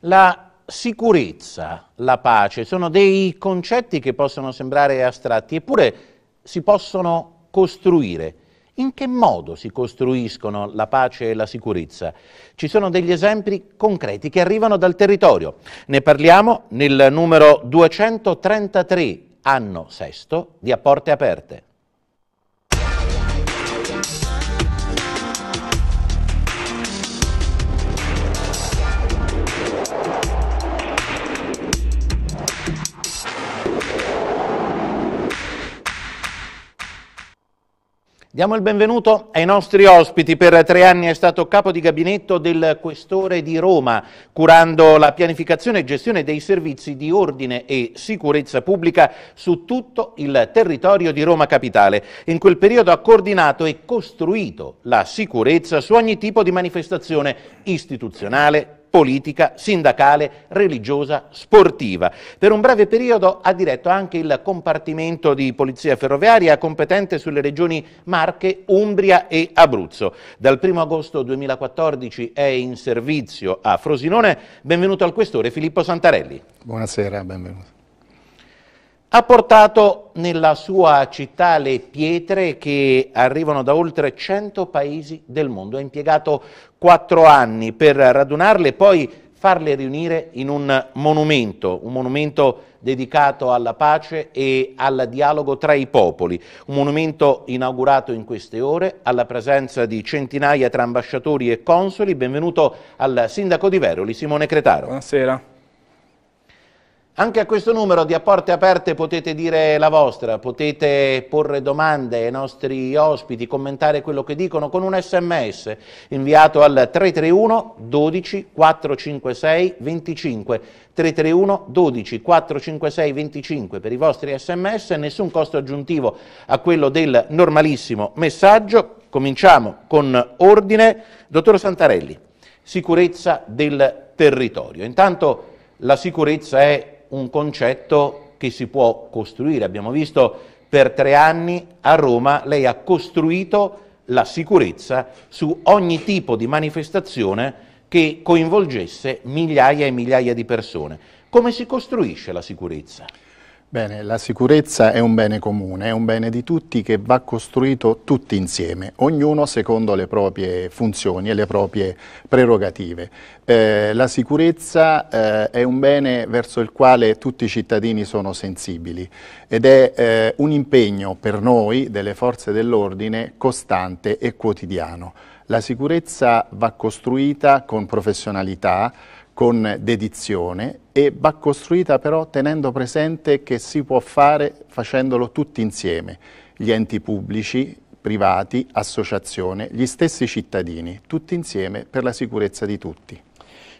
La sicurezza, la pace, sono dei concetti che possono sembrare astratti, eppure si possono costruire. In che modo si costruiscono la pace e la sicurezza? Ci sono degli esempi concreti che arrivano dal territorio. Ne parliamo nel numero 233, anno sesto, di A Porte Aperte. Diamo il benvenuto ai nostri ospiti. Per tre anni è stato capo di gabinetto del Questore di Roma, curando la pianificazione e gestione dei servizi di ordine e sicurezza pubblica su tutto il territorio di Roma Capitale. In quel periodo ha coordinato e costruito la sicurezza su ogni tipo di manifestazione istituzionale, politica, sindacale, religiosa, sportiva. Per un breve periodo ha diretto anche il compartimento di polizia ferroviaria competente sulle regioni Marche, Umbria e Abruzzo. Dal 1 agosto 2014 è in servizio a Frosinone. Benvenuto al questore Filippo Santarelli. Buonasera, benvenuto. Ha portato nella sua città le pietre che arrivano da oltre 100 paesi del mondo. Ha impiegato quattro anni per radunarle e poi farle riunire in un monumento, un monumento dedicato alla pace e al dialogo tra i popoli, un monumento inaugurato in queste ore alla presenza di centinaia tra ambasciatori e consoli. Benvenuto al sindaco di Veroli, Simone Cretaro. Buonasera. Anche a questo numero di A Porte Aperte potete dire la vostra, potete porre domande ai nostri ospiti, commentare quello che dicono con un sms inviato al 331 12 456 25. 331 12 456 25 per i vostri sms, nessun costo aggiuntivo a quello del normalissimo messaggio. Cominciamo con ordine. Dottor Santarelli, sicurezza del territorio. Intanto la sicurezza è un concetto che si può costruire. Abbiamo visto per tre anni a Roma lei ha costruito la sicurezza su ogni tipo di manifestazione che coinvolgesse migliaia e migliaia di persone. Come si costruisce la sicurezza? Bene, la sicurezza è un bene comune, è un bene di tutti che va costruito tutti insieme, ognuno secondo le proprie funzioni e le proprie prerogative. Eh, la sicurezza eh, è un bene verso il quale tutti i cittadini sono sensibili ed è eh, un impegno per noi delle forze dell'ordine costante e quotidiano. La sicurezza va costruita con professionalità, con dedizione e va costruita però tenendo presente che si può fare facendolo tutti insieme, gli enti pubblici, privati, associazione, gli stessi cittadini, tutti insieme per la sicurezza di tutti.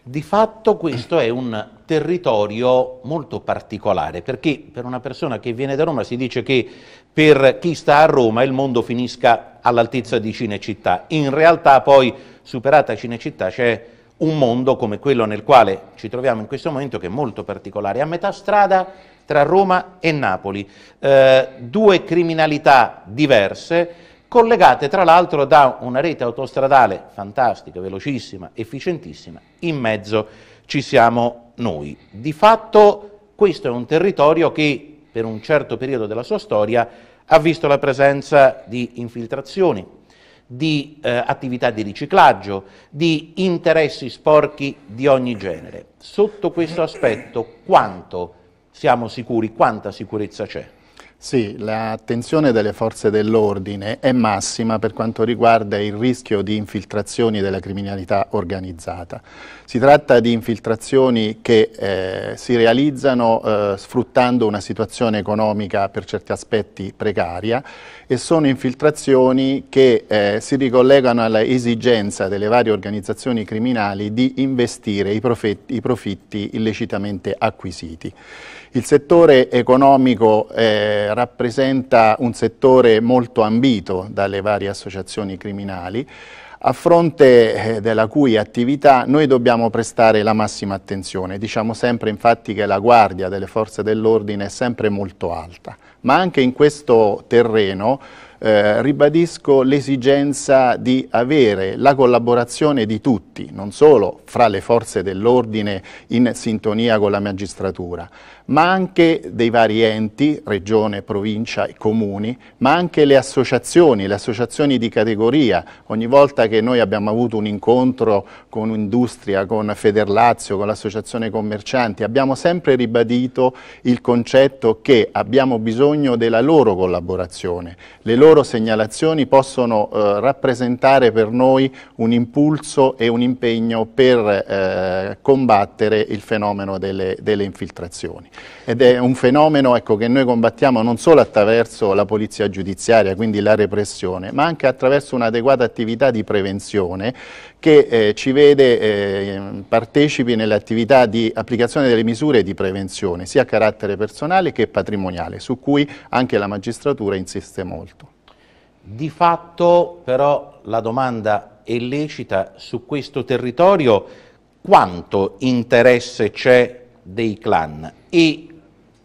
Di fatto questo è un territorio molto particolare, perché per una persona che viene da Roma si dice che per chi sta a Roma il mondo finisca all'altezza di Cinecittà. In realtà poi, superata Cinecittà, c'è un mondo come quello nel quale ci troviamo in questo momento che è molto particolare, a metà strada tra Roma e Napoli, eh, due criminalità diverse collegate tra l'altro da una rete autostradale fantastica, velocissima, efficientissima, in mezzo ci siamo noi. Di fatto questo è un territorio che per un certo periodo della sua storia ha visto la presenza di infiltrazioni, di eh, attività di riciclaggio, di interessi sporchi di ogni genere. Sotto questo aspetto quanto siamo sicuri, quanta sicurezza c'è? Sì, l'attenzione delle forze dell'ordine è massima per quanto riguarda il rischio di infiltrazioni della criminalità organizzata. Si tratta di infiltrazioni che eh, si realizzano eh, sfruttando una situazione economica per certi aspetti precaria e sono infiltrazioni che eh, si ricollegano alla esigenza delle varie organizzazioni criminali di investire i, profitti illecitamente acquisiti. Il settore economico eh, rappresenta un settore molto ambito dalle varie associazioni criminali, a fronte eh, della cui attività noi dobbiamo prestare la massima attenzione. Diciamo sempre infatti che la guardia delle forze dell'ordine è sempre molto alta, ma anche in questo terreno eh, ribadisco l'esigenza di avere la collaborazione di tutti, non solo fra le forze dell'ordine in sintonia con la magistratura, ma anche dei vari enti, regione, provincia e comuni, ma anche le associazioni, le associazioni di categoria. Ogni volta che noi abbiamo avuto un incontro con Industria, con Federlazio, con l'Associazione Commercianti, abbiamo sempre ribadito il concetto che abbiamo bisogno della loro collaborazione. Le loro segnalazioni possono eh, rappresentare per noi un impulso e un impegno per eh, combattere il fenomeno delle, delle infiltrazioni. Ed è un fenomeno ecco, che noi combattiamo non solo attraverso la polizia giudiziaria, quindi la repressione, ma anche attraverso un'adeguata attività di prevenzione che eh, ci vede eh, partecipi nell'attività di applicazione delle misure di prevenzione, sia a carattere personale che patrimoniale, su cui anche la magistratura insiste molto. Di fatto però la domanda è lecita su questo territorio quanto interesse c'è dei clan e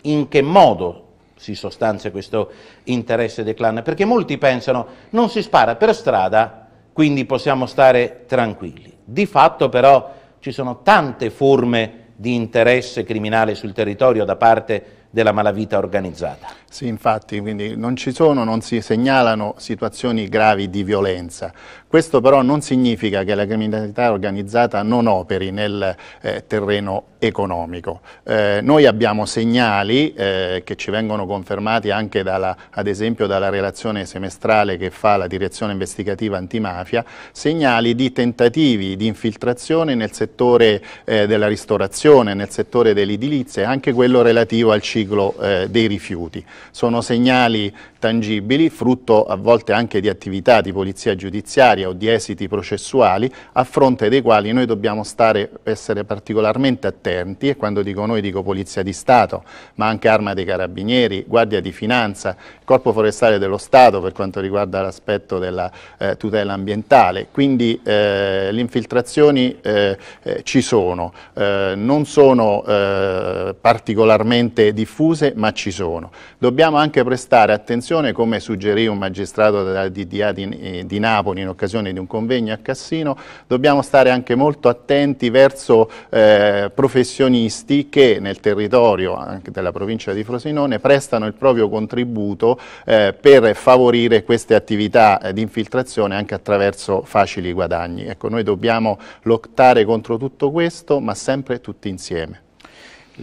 in che modo si sostanzia questo interesse dei clan, perché molti pensano non si spara per strada, quindi possiamo stare tranquilli. Di fatto però ci sono tante forme di interesse criminale sul territorio da parte della malavita organizzata. Sì, infatti, quindi non ci sono, non si segnalano situazioni gravi di violenza. Questo però non significa che la criminalità organizzata non operi nel eh, terreno economico. Eh, noi abbiamo segnali eh, che ci vengono confermati anche dalla, ad esempio dalla relazione semestrale che fa la direzione investigativa antimafia, segnali di tentativi di infiltrazione nel settore eh, della ristorazione, nel settore dell'edilizia e anche quello relativo al ciclo eh, dei rifiuti. Sono segnali tangibili, frutto a volte anche di attività di polizia giudiziaria giudiziaria o di esiti processuali a fronte dei quali noi dobbiamo stare, essere particolarmente attenti e quando dico noi dico Polizia di Stato, ma anche Arma dei Carabinieri, Guardia di Finanza, Corpo Forestale dello Stato per quanto riguarda l'aspetto della eh, tutela ambientale. Quindi eh, le infiltrazioni eh, eh ci sono, eh, non sono eh, particolarmente diffuse ma ci sono. Dobbiamo anche prestare attenzione come suggerì un magistrato della DDA di, di Napoli in occasione occasione di un convegno a Cassino, dobbiamo stare anche molto attenti verso eh, professionisti che nel territorio anche della provincia di Frosinone prestano il proprio contributo eh, per favorire queste attività eh, di infiltrazione anche attraverso facili guadagni. Ecco, noi dobbiamo lottare contro tutto questo, ma sempre tutti insieme.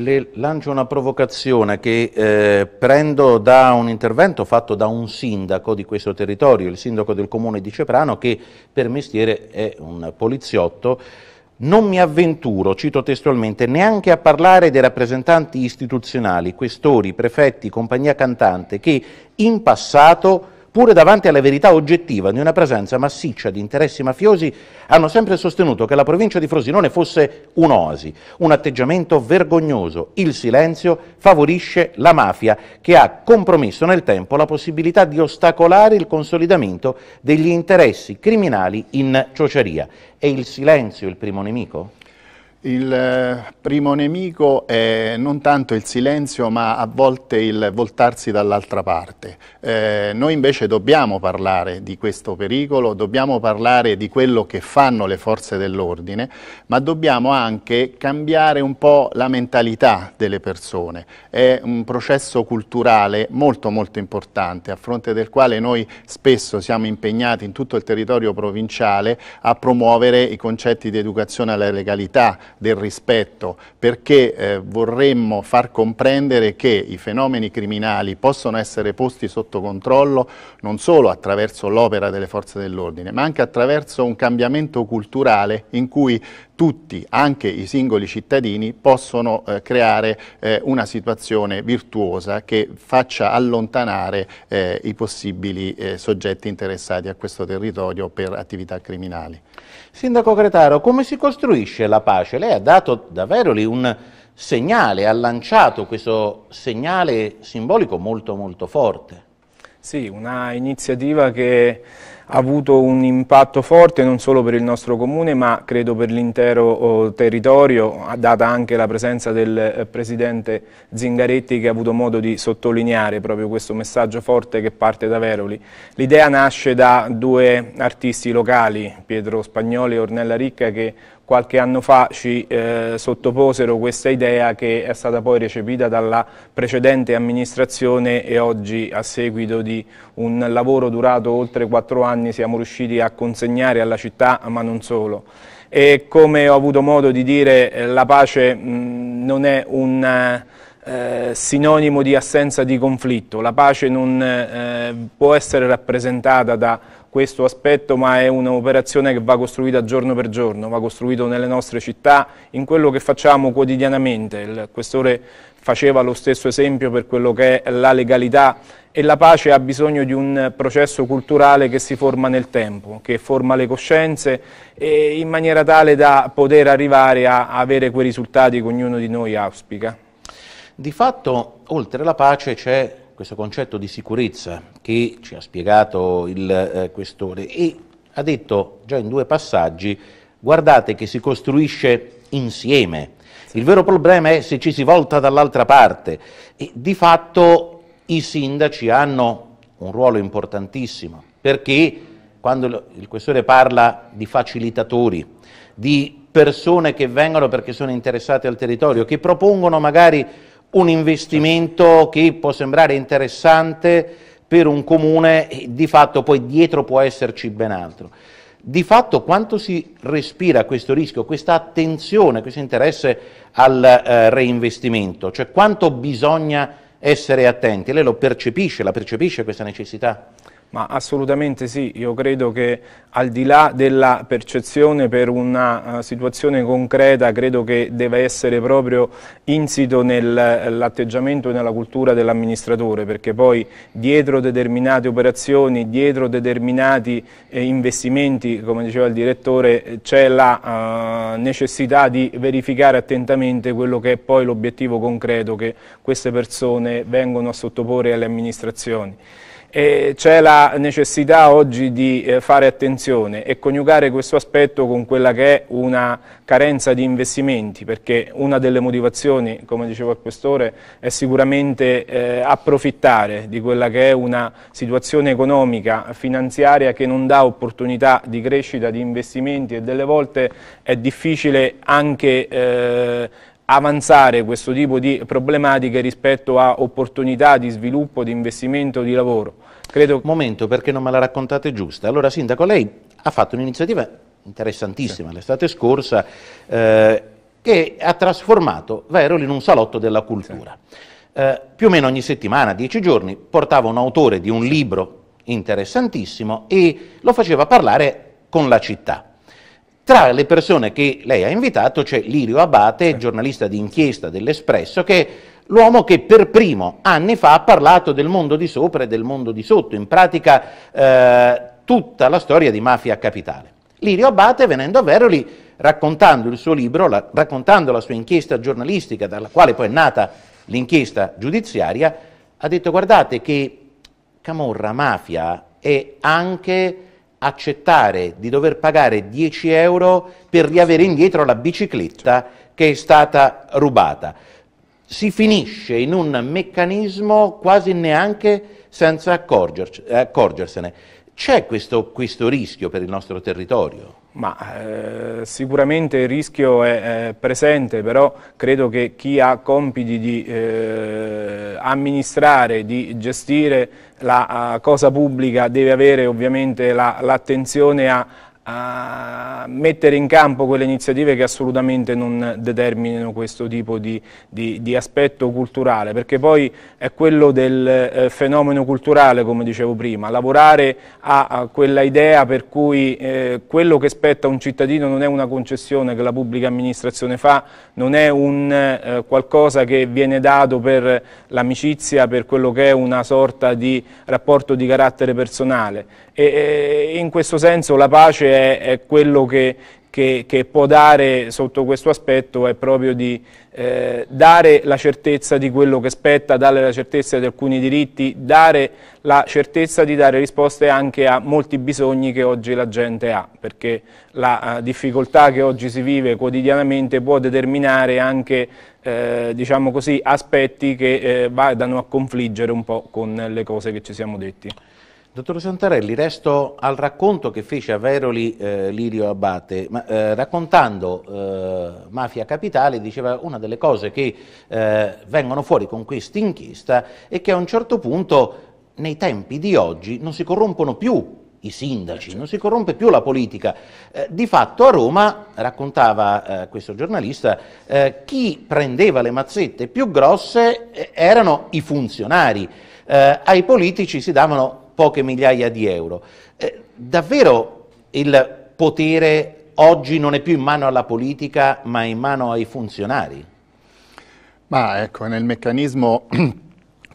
Le lancio una provocazione che eh, prendo da un intervento fatto da un sindaco di questo territorio, il sindaco del comune di Ceprano, che per mestiere è un poliziotto. Non mi avventuro, cito testualmente, neanche a parlare dei rappresentanti istituzionali, questori, prefetti, compagnia cantante, che in passato pure davanti alla verità oggettiva di una presenza massiccia di interessi mafiosi, hanno sempre sostenuto che la provincia di Frosinone fosse un'oasi, un atteggiamento vergognoso. Il silenzio favorisce la mafia, che ha compromesso nel tempo la possibilità di ostacolare il consolidamento degli interessi criminali in ciociaria. È il silenzio il primo nemico? Il eh, primo nemico è non tanto il silenzio ma a volte il voltarsi dall'altra parte. Eh, noi invece dobbiamo parlare di questo pericolo, dobbiamo parlare di quello che fanno le forze dell'ordine, ma dobbiamo anche cambiare un po' la mentalità delle persone. È un processo culturale molto molto importante a fronte del quale noi spesso siamo impegnati in tutto il territorio provinciale a promuovere i concetti di educazione alla legalità, del rispetto, perché eh, vorremmo far comprendere che i fenomeni criminali possono essere posti sotto controllo non solo attraverso l'opera delle forze dell'ordine, ma anche attraverso un cambiamento culturale in cui tutti, anche i singoli cittadini, possono eh, creare eh, una situazione virtuosa che faccia allontanare eh, i possibili eh, soggetti interessati a questo territorio per attività criminali. Sindaco Cretaro, come si costruisce la pace? Lei ha dato davvero lì un segnale, ha lanciato questo segnale simbolico molto molto forte. Sì, una iniziativa che avuto un impatto forte non solo per il nostro comune ma credo per l'intero oh, territorio, data anche la presenza del eh, Presidente Zingaretti che ha avuto modo di sottolineare proprio questo messaggio forte che parte da Veroli. L'idea nasce da due artisti locali, Pietro Spagnoli e Ornella Ricca, che qualche anno fa ci eh, sottoposero questa idea che è stata poi recepita dalla precedente amministrazione e oggi a seguito di un lavoro durato oltre quattro anni siamo riusciti a consegnare alla città ma non solo. E come ho avuto modo di dire eh, la pace mh, non è un... Eh, sinonimo di assenza di conflitto, la pace non eh, può essere rappresentata da questo aspetto, ma è un'operazione che va costruita giorno per giorno, va costruita nelle nostre città, in quello che facciamo quotidianamente. Il questore faceva lo stesso esempio per quello che è la legalità e la pace ha bisogno di un processo culturale che si forma nel tempo, che forma le coscienze in maniera tale da poter arrivare a avere quei risultati che ognuno di noi auspica. Di fatto, oltre alla pace c'è questo concetto di sicurezza che ci ha spiegato il eh, Questore e ha detto già in due passaggi, guardate che si costruisce insieme, il vero problema è se ci si volta dall'altra parte e di fatto i sindaci hanno un ruolo importantissimo perché quando il questore parla di facilitatori, di persone che vengono perché sono interessate al territorio, che propongono magari un investimento che può sembrare interessante per un comune, di fatto poi dietro può esserci ben altro. Di fatto quanto si respira questo rischio, questa attenzione, questo interesse al eh, reinvestimento, cioè quanto bisogna essere attenti? Lei lo percepisce, la percepisce questa necessità? Ma assolutamente sì, io credo che al di là della percezione per una uh, situazione concreta, credo che deve essere proprio insito nell'atteggiamento e nella cultura dell'amministratore, perché poi dietro determinate operazioni, dietro determinati eh, investimenti, come diceva il direttore, c'è la uh, necessità di verificare attentamente quello che è poi l'obiettivo concreto che queste persone vengono a sottoporre alle amministrazioni eh, c'è la necessità oggi di eh, fare attenzione e coniugare questo aspetto con quella che è una carenza di investimenti, perché una delle motivazioni, come dicevo al Questore, è sicuramente eh, approfittare di quella che è una situazione economica, finanziaria che non dà opportunità di crescita, di investimenti e delle volte è difficile anche eh, avanzare questo tipo di problematiche rispetto a opportunità di sviluppo, di investimento, di lavoro. Credo... Un momento, perché non me la raccontate giusta? Allora, Sindaco, lei ha fatto un'iniziativa interessantissima sì. l'estate scorsa eh, che ha trasformato Veroli in un salotto della cultura. Sì. Eh, più o meno ogni settimana, dieci giorni, portava un autore di un libro interessantissimo e lo faceva parlare con la città. Tra le persone che lei ha invitato c'è Lirio Abate, giornalista di inchiesta dell'Espresso, che è l'uomo che per primo anni fa ha parlato del mondo di sopra e del mondo di sotto, in pratica eh, tutta la storia di Mafia Capitale. Lirio Abate, venendo a Veroli, raccontando il suo libro, la, raccontando la sua inchiesta giornalistica, dalla quale poi è nata l'inchiesta giudiziaria, ha detto guardate che Camorra Mafia è anche accettare di dover pagare 10 euro per riavere indietro la bicicletta che è stata rubata. Si finisce in un meccanismo quasi neanche senza accorgersene. C'è questo, questo rischio per il nostro territorio? Ma eh, sicuramente il rischio è eh, presente, però credo che chi ha compiti di eh, amministrare, di gestire la eh, cosa pubblica deve avere ovviamente l'attenzione la, a a mettere in campo quelle iniziative che assolutamente non determinino questo tipo di, di, di aspetto culturale, perché poi è quello del eh, fenomeno culturale, come dicevo prima, lavorare a, a quella idea per cui eh, quello che spetta a un cittadino non è una concessione che la pubblica amministrazione fa, non è un eh, qualcosa che viene dato per l'amicizia, per quello che è una sorta di rapporto di carattere personale e, e in questo senso la pace è è, è quello che, che, che, può dare sotto questo aspetto è proprio di eh, dare la certezza di quello che spetta, dare la certezza di alcuni diritti, dare la certezza di dare risposte anche a molti bisogni che oggi la gente ha, perché la eh, difficoltà che oggi si vive quotidianamente può determinare anche eh, diciamo così, aspetti che eh, vadano a confliggere un po' con le cose che ci siamo detti. Dottor Santarelli, resto al racconto che fece a Veroli eh, Lirio Abate, ma, eh, raccontando eh, Mafia Capitale, diceva una delle cose che eh, vengono fuori con questa inchiesta è che a un certo punto, nei tempi di oggi, non si corrompono più i sindaci, non si corrompe più la politica. Eh, di fatto a Roma, raccontava eh, questo giornalista, eh, chi prendeva le mazzette più grosse eh, erano i funzionari, eh, ai politici si davano poche migliaia di euro. Eh, davvero il potere oggi non è più in mano alla politica ma è in mano ai funzionari? Ma ecco, nel meccanismo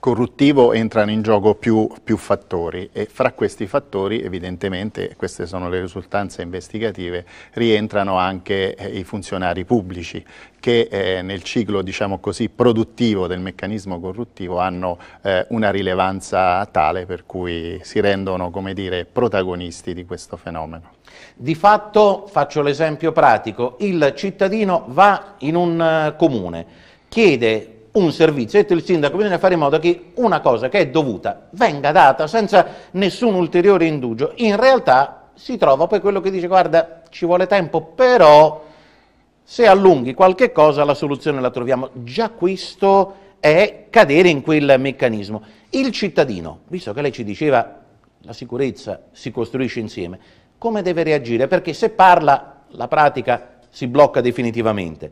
corruttivo entrano in gioco più, più, fattori e fra questi fattori evidentemente, queste sono le risultanze investigative, rientrano anche eh, i funzionari pubblici che eh, nel ciclo diciamo così, produttivo del meccanismo corruttivo hanno eh, una rilevanza tale per cui si rendono come dire, protagonisti di questo fenomeno. Di fatto, faccio l'esempio pratico, il cittadino va in un eh, comune, chiede un servizio ha detto il sindaco bisogna fare in modo che una cosa che è dovuta venga data senza nessun ulteriore indugio. In realtà si trova poi quello che dice guarda ci vuole tempo, però se allunghi qualche cosa la soluzione la troviamo. Già questo è cadere in quel meccanismo. Il cittadino, visto che lei ci diceva la sicurezza si costruisce insieme, come deve reagire? Perché se parla la pratica si blocca definitivamente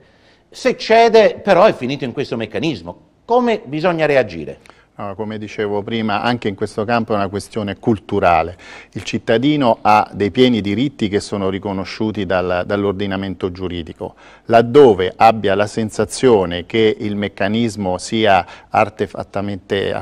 se cede però è finito in questo meccanismo. Come bisogna reagire? No, come dicevo prima, anche in questo campo è una questione culturale. Il cittadino ha dei pieni diritti che sono riconosciuti dal, dall'ordinamento giuridico. Laddove abbia la sensazione che il meccanismo sia artatamente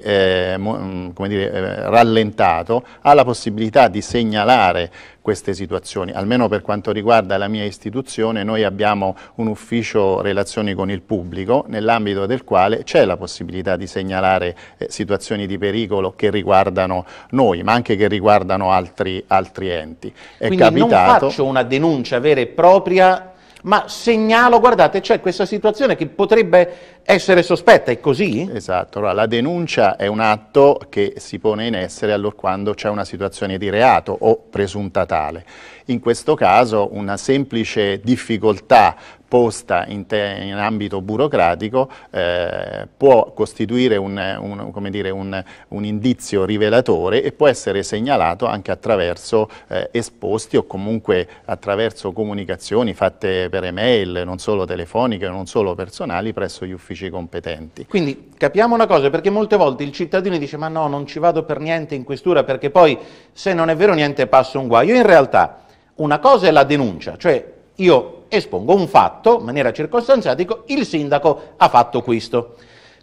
eh, mm, eh, rallentato, ha la possibilità di segnalare queste situazioni. Almeno per quanto riguarda la mia istituzione, noi abbiamo un ufficio relazioni con il pubblico, nell'ambito del quale c'è la possibilità di segnalare eh, situazioni di pericolo che riguardano noi, ma anche che riguardano altri, altri enti. È Quindi capitato... non faccio una denuncia vera e propria ma segnalo, guardate, c'è questa situazione che potrebbe essere sospetta, è così? Esatto, allora, la denuncia è un atto che si pone in essere allora quando c'è una situazione di reato o presunta tale. In questo caso una semplice difficoltà posta in, te, in ambito burocratico eh, può costituire un, un, dire, un, un, indizio rivelatore e può essere segnalato anche attraverso eh, esposti o comunque attraverso comunicazioni fatte per email, non solo telefoniche, non solo personali, presso gli uffici competenti. Quindi capiamo una cosa, perché molte volte il cittadino dice ma no, non ci vado per niente in questura perché poi se non è vero niente passo un guaio. In realtà una cosa è la denuncia, cioè io espongo un fatto, in maniera circostanziata, dico il sindaco ha fatto questo.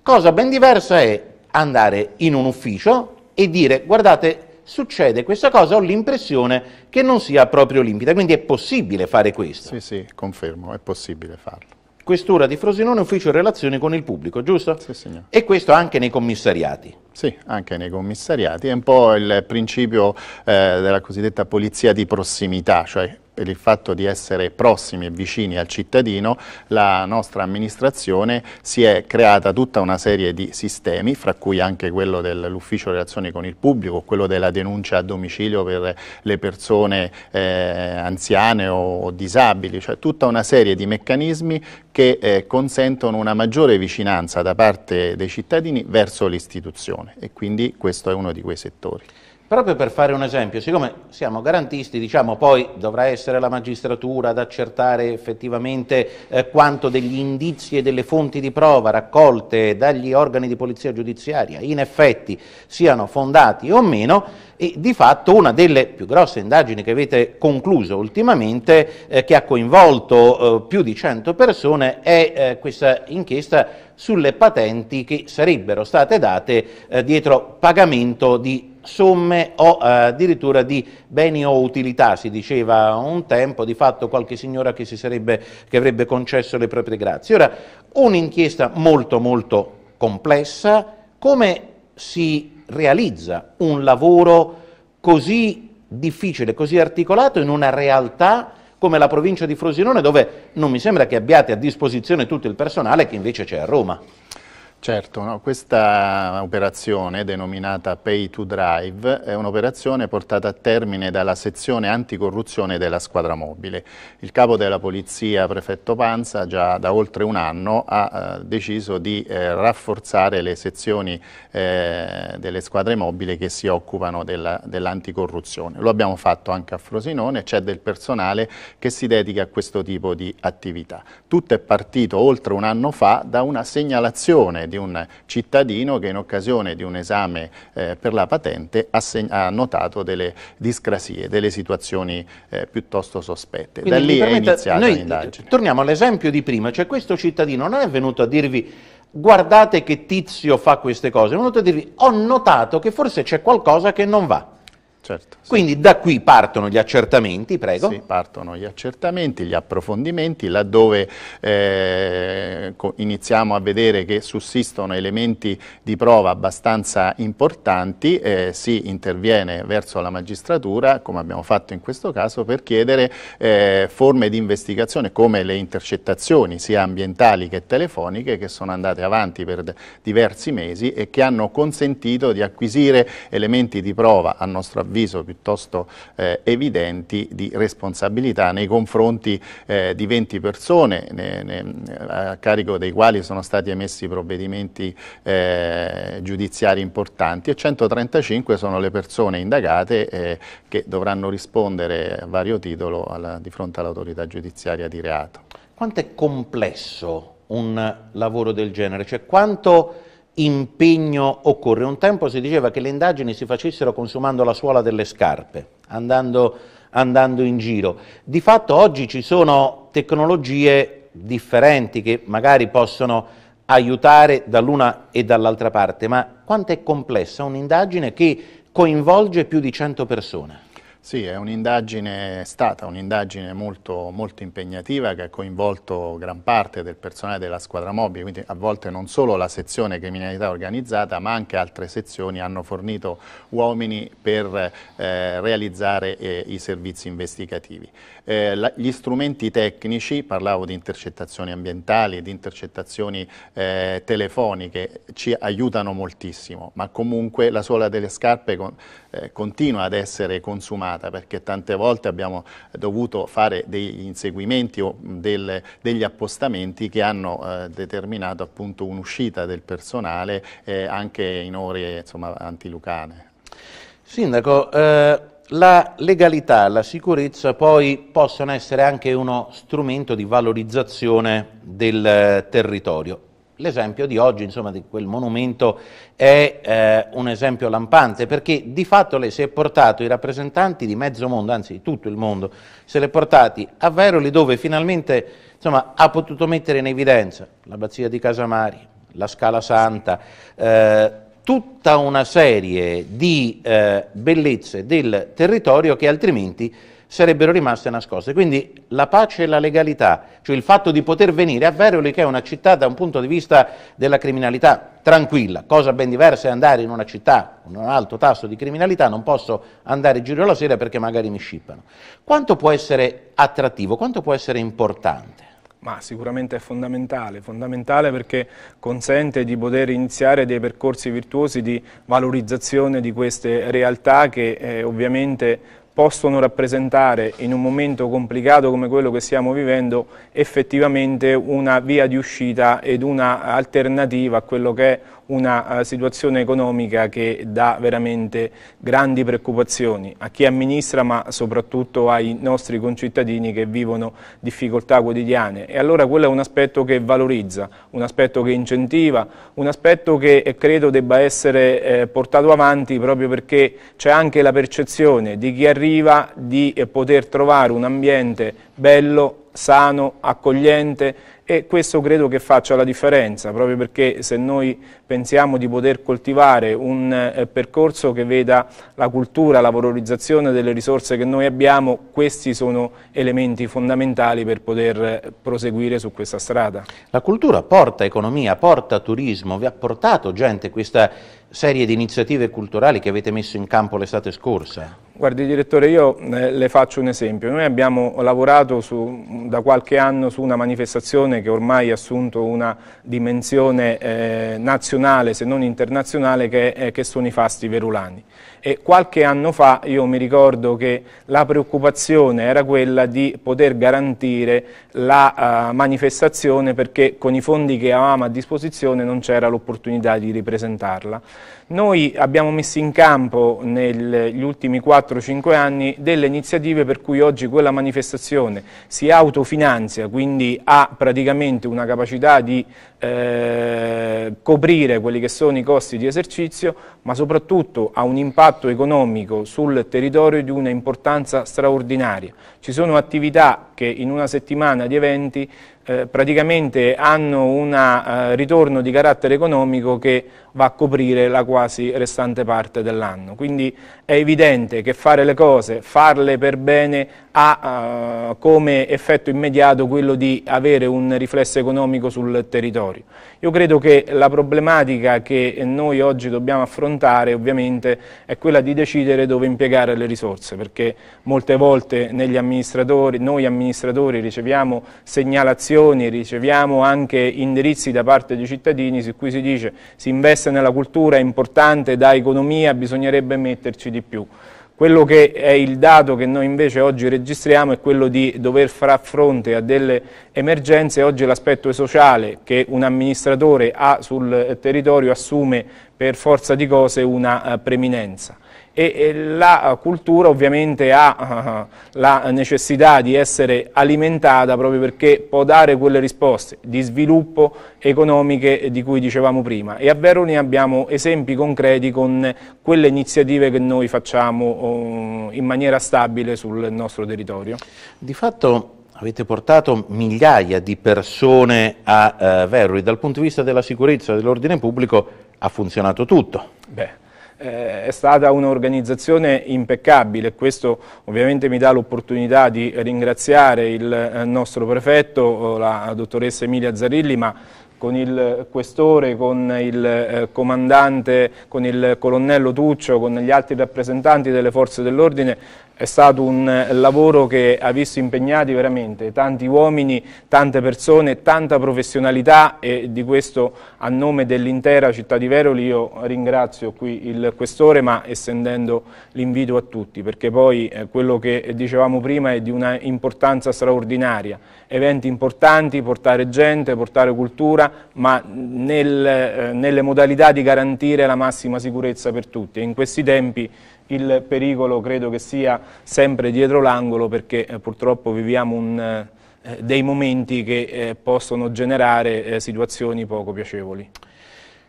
Cosa ben diversa è andare in un ufficio e dire guardate succede questa cosa, ho l'impressione che non sia proprio limpida, quindi è possibile fare questo. Sì, sì, confermo, è possibile farlo. Questura di Frosinone, ufficio relazioni con il pubblico, giusto? Sì, signor. E questo anche nei commissariati. Sì, anche nei commissariati, è un po' il principio eh, della cosiddetta polizia di prossimità, cioè per il fatto di essere prossimi e vicini al cittadino, la nostra amministrazione si è creata tutta una serie di sistemi, fra cui anche quello dell'ufficio relazioni con il pubblico, quello della denuncia a domicilio per le persone eh, anziane o, o, disabili, cioè tutta una serie di meccanismi che eh, consentono una maggiore vicinanza da parte dei cittadini verso l'istituzione e quindi questo è uno di quei settori. Proprio per fare un esempio, siccome siamo garantisti, diciamo poi dovrà essere la magistratura ad accertare effettivamente eh, quanto degli indizi e delle fonti di prova raccolte dagli organi di polizia giudiziaria in effetti siano fondati o meno, e di fatto una delle più grosse indagini che avete concluso ultimamente, eh, che ha coinvolto eh, più di 100 persone, è eh, questa inchiesta sulle patenti che sarebbero state date eh, dietro pagamento di somme o eh, addirittura di beni o utilità, si diceva un tempo, di fatto qualche signora che, si sarebbe, che avrebbe concesso le proprie grazie. Ora, un'inchiesta molto molto complessa, come si realizza un lavoro così difficile, così articolato in una realtà come la provincia di Frosinone dove non mi sembra che abbiate a disposizione tutto il personale che invece c'è a Roma? Certo, no? questa operazione denominata Pay to Drive è un'operazione portata a termine dalla sezione anticorruzione della squadra mobile. Il capo della polizia, prefetto Panza, già da oltre un anno ha eh, deciso di eh, rafforzare le sezioni eh, delle squadre mobile che si occupano dell'anticorruzione. Dell Lo abbiamo fatto anche a Frosinone, c'è del personale che si dedica a questo tipo di attività. Tutto è partito oltre un anno fa da una segnalazione di un cittadino che in occasione di un esame eh, per la patente ha, ha, notato delle discrasie, delle situazioni eh, piuttosto sospette. Quindi da lì è iniziata l'indagine. Torniamo all'esempio di prima, cioè questo cittadino non è venuto a dirvi guardate che tizio fa queste cose, è venuto a dirvi ho notato che forse c'è qualcosa che non va. Certo, sì. Quindi da qui partono gli accertamenti, prego. Sì, partono gli accertamenti, gli approfondimenti, laddove eh, iniziamo a vedere che sussistono elementi di prova abbastanza importanti, eh, si interviene verso la magistratura, come abbiamo fatto in questo caso, per chiedere eh, forme di investigazione come le intercettazioni, sia ambientali che telefoniche, che sono andate avanti per diversi mesi e che hanno consentito di acquisire elementi di prova, a nostro avviso, avviso piuttosto eh, evidenti di responsabilità nei confronti eh, di 20 persone ne, ne, a carico dei quali sono stati emessi provvedimenti eh, giudiziari importanti e 135 sono le persone indagate eh, che dovranno rispondere a vario titolo alla, di fronte all'autorità giudiziaria di reato. Quanto è complesso un lavoro del genere? Cioè, quanto impegno occorre. Un tempo si diceva che le indagini si facessero consumando la suola delle scarpe, andando, andando in giro. Di fatto oggi ci sono tecnologie differenti che magari possono aiutare dall'una e dall'altra parte, ma quanto è complessa un'indagine che coinvolge più di 100 persone? Sì, è un'indagine, stata un'indagine molto, molto, impegnativa che ha coinvolto gran parte del personale della squadra mobile, quindi a volte non solo la sezione criminalità organizzata ma anche altre sezioni hanno fornito uomini per eh, realizzare eh, i servizi investigativi eh, la, gli strumenti tecnici, parlavo di intercettazioni ambientali, di intercettazioni eh, telefoniche, ci aiutano moltissimo, ma comunque la suola delle scarpe con, eh, continua ad essere consumata perché tante volte abbiamo dovuto fare degli inseguimenti o del, degli appostamenti che hanno eh, determinato appunto un'uscita del personale eh, anche in ore insomma, antilucane. Sindaco, eh, la legalità la sicurezza poi possono essere anche uno strumento di valorizzazione del eh, territorio. L'esempio di oggi, insomma, di quel monumento è eh, un esempio lampante perché di fatto lei si è portato i rappresentanti di mezzo mondo, anzi di tutto il mondo, se l'è portati a Veroli dove finalmente insomma, ha potuto mettere in evidenza l'abbazia di Casamari, la Scala Santa, eh, tutta una serie di eh, bellezze del territorio che altrimenti sarebbero rimaste nascoste. Quindi la pace e la legalità, cioè il fatto di poter venire a Veroli, che è una città da un punto di vista della criminalità tranquilla, cosa ben diversa è andare in una città con un alto tasso di criminalità, non posso andare in giro la sera perché magari mi scippano. Quanto può essere attrattivo, quanto può essere importante? Ma sicuramente è fondamentale, fondamentale perché consente di poter iniziare dei percorsi virtuosi di valorizzazione di queste realtà che eh, ovviamente possono rappresentare in un momento complicato come quello che stiamo vivendo effettivamente una via di uscita ed un'alternativa a quello che è una uh, situazione economica che dà veramente grandi preoccupazioni a chi amministra ma soprattutto ai nostri concittadini che vivono difficoltà quotidiane e allora quello è un aspetto che valorizza, un aspetto che incentiva, un aspetto che eh, credo debba essere eh, portato avanti proprio perché c'è anche la percezione di chi arriva di eh, poter trovare un ambiente bello, sano, accogliente e questo credo che faccia la differenza, proprio perché se noi pensiamo di poter coltivare un eh, percorso che veda la cultura, la valorizzazione delle risorse che noi abbiamo, questi sono elementi fondamentali per poter eh, proseguire su questa strada. La cultura porta economia, porta turismo, vi ha portato gente questa serie di iniziative culturali che avete messo in campo l'estate scorsa? Guardi direttore, io eh, le faccio un esempio. Noi abbiamo lavorato su, da qualche anno su una manifestazione questione che ormai ha assunto una dimensione eh, nazionale se non internazionale che, eh, che sono i fasti verulani e qualche anno fa io mi ricordo che la preoccupazione era quella di poter garantire la uh, manifestazione perché con i fondi che avevamo a disposizione non c'era l'opportunità di ripresentarla. Noi abbiamo messo in campo negli ultimi 4-5 anni delle iniziative per cui oggi quella manifestazione si autofinanzia, quindi ha praticamente una capacità di eh, coprire quelli che sono i costi di esercizio, ma soprattutto ha un impatto impatto economico sul territorio di una importanza straordinaria. Ci sono attività che in una settimana di eventi eh, praticamente hanno un eh, ritorno di carattere economico che va a coprire la quasi restante parte dell'anno. Quindi è evidente che fare le cose, farle per bene, ha eh, come effetto immediato quello di avere un riflesso economico sul territorio. Io credo che la problematica che noi oggi dobbiamo affrontare ovviamente è quella di decidere dove impiegare le risorse, perché molte volte amministratori, noi amministratori riceviamo segnalazioni, riceviamo anche indirizzi da parte dei cittadini su cui si dice si investe interesse nella cultura è importante, da economia bisognerebbe metterci di più. Quello che è il dato che noi invece oggi registriamo è quello di dover far fronte a delle emergenze. Oggi l'aspetto sociale che un amministratore ha sul eh, territorio assume per forza di cose una eh, preminenza e, e la eh, cultura ovviamente ha uh, la necessità di essere alimentata proprio perché può dare quelle risposte di sviluppo economiche di cui dicevamo prima e a Veroni abbiamo esempi concreti con quelle iniziative che noi facciamo uh, in maniera stabile sul nostro territorio. Di fatto Avete portato migliaia di persone a eh, Verri, dal punto di vista della sicurezza e dell'ordine pubblico ha funzionato tutto. Beh eh, è stata un'organizzazione impeccabile, questo ovviamente mi dà l'opportunità di ringraziare il eh, nostro prefetto, eh, la dottoressa Emilia Zarilli, ma con il questore, con il eh, comandante, con il colonnello Tuccio, con gli altri rappresentanti delle forze dell'ordine è stato un eh, lavoro che ha visto impegnati veramente tanti uomini, tante persone, tanta professionalità e di questo a nome dell'intera città di Veroli io ringrazio qui il Questore ma estendendo l'invito a tutti perché poi eh, quello che dicevamo prima è di una importanza straordinaria, eventi importanti, portare gente, portare cultura ma nel, eh, nelle modalità di garantire la massima sicurezza per tutti e in questi tempi il pericolo credo che sia sempre dietro l'angolo perché eh, purtroppo viviamo un, eh, eh dei momenti che eh, possono generare eh, situazioni poco piacevoli.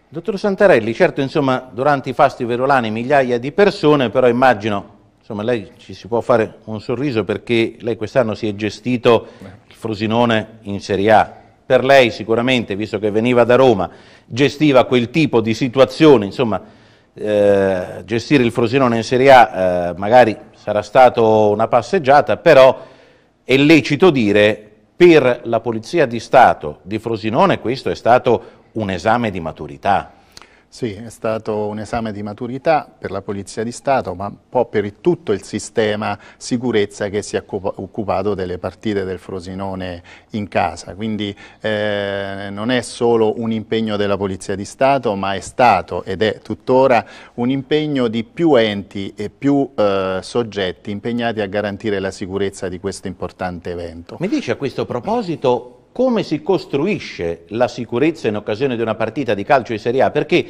Dottor Santarelli, certo insomma, durante i fasti verolani migliaia di persone, però immagino, insomma, lei ci si può fare un sorriso perché lei quest'anno si è gestito il Frosinone in Serie A. Per lei sicuramente, visto che veniva da Roma, gestiva quel tipo di situazioni, insomma, eh, gestire il Frosinone in Serie A eh, magari sarà stato una passeggiata, però è lecito dire per la Polizia di Stato di Frosinone questo è stato un esame di maturità. Sì, è stato un esame di maturità per la Polizia di Stato, ma un po' per tutto il sistema sicurezza che si è occupato delle partite del Frosinone in casa. Quindi eh, non è solo un impegno della Polizia di Stato, ma è stato ed è tuttora un impegno di più enti e più eh, soggetti impegnati a garantire la sicurezza di questo importante evento. Mi dice a questo proposito come si costruisce la sicurezza in occasione di una partita di calcio di Serie A, perché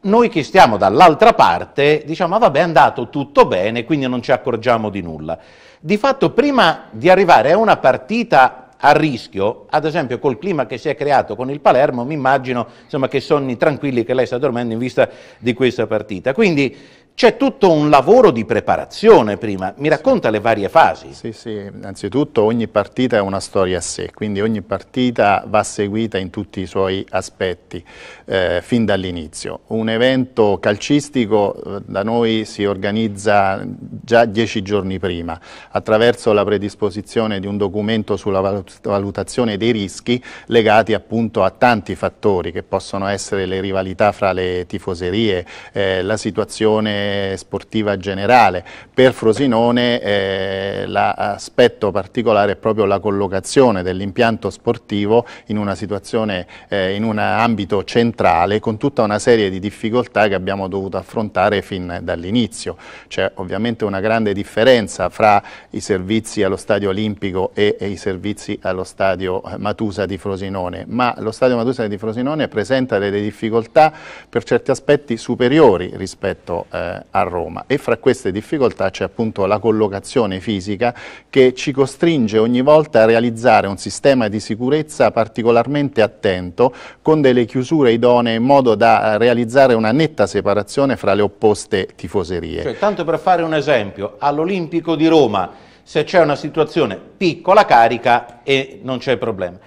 noi che stiamo dall'altra parte diciamo ah, vabbè è andato tutto bene, quindi non ci accorgiamo di nulla. Di fatto prima di arrivare a una partita a rischio, ad esempio col clima che si è creato con il Palermo, mi immagino insomma, che sonni tranquilli che lei sta dormendo in vista di questa partita. Quindi c'è tutto un lavoro di preparazione prima, mi racconta sì. le varie fasi? Sì, sì, innanzitutto ogni partita è una storia a sé, quindi ogni partita va seguita in tutti i suoi aspetti, eh, fin dall'inizio. Un evento calcistico eh, da noi si organizza già dieci giorni prima, attraverso la predisposizione di un documento sulla valutazione dei rischi legati appunto a tanti fattori che possono essere le rivalità fra le tifoserie, eh, la situazione sportiva generale. Per Frosinone eh, l'aspetto particolare è proprio la collocazione dell'impianto sportivo in una situazione, eh, in un ambito centrale con tutta una serie di difficoltà che abbiamo dovuto affrontare fin dall'inizio. C'è ovviamente una grande differenza fra i servizi allo stadio olimpico e, e i servizi allo stadio Matusa di Frosinone, ma lo stadio Matusa di Frosinone presenta delle difficoltà per certi aspetti superiori rispetto eh, eh, a Roma e fra queste difficoltà c'è appunto la collocazione fisica che ci costringe ogni volta a realizzare un sistema di sicurezza particolarmente attento con delle chiusure idonee in modo da realizzare una netta separazione fra le opposte tifoserie. Cioè, tanto per fare un esempio, all'Olimpico di Roma se c'è una situazione piccola carica e non c'è problema.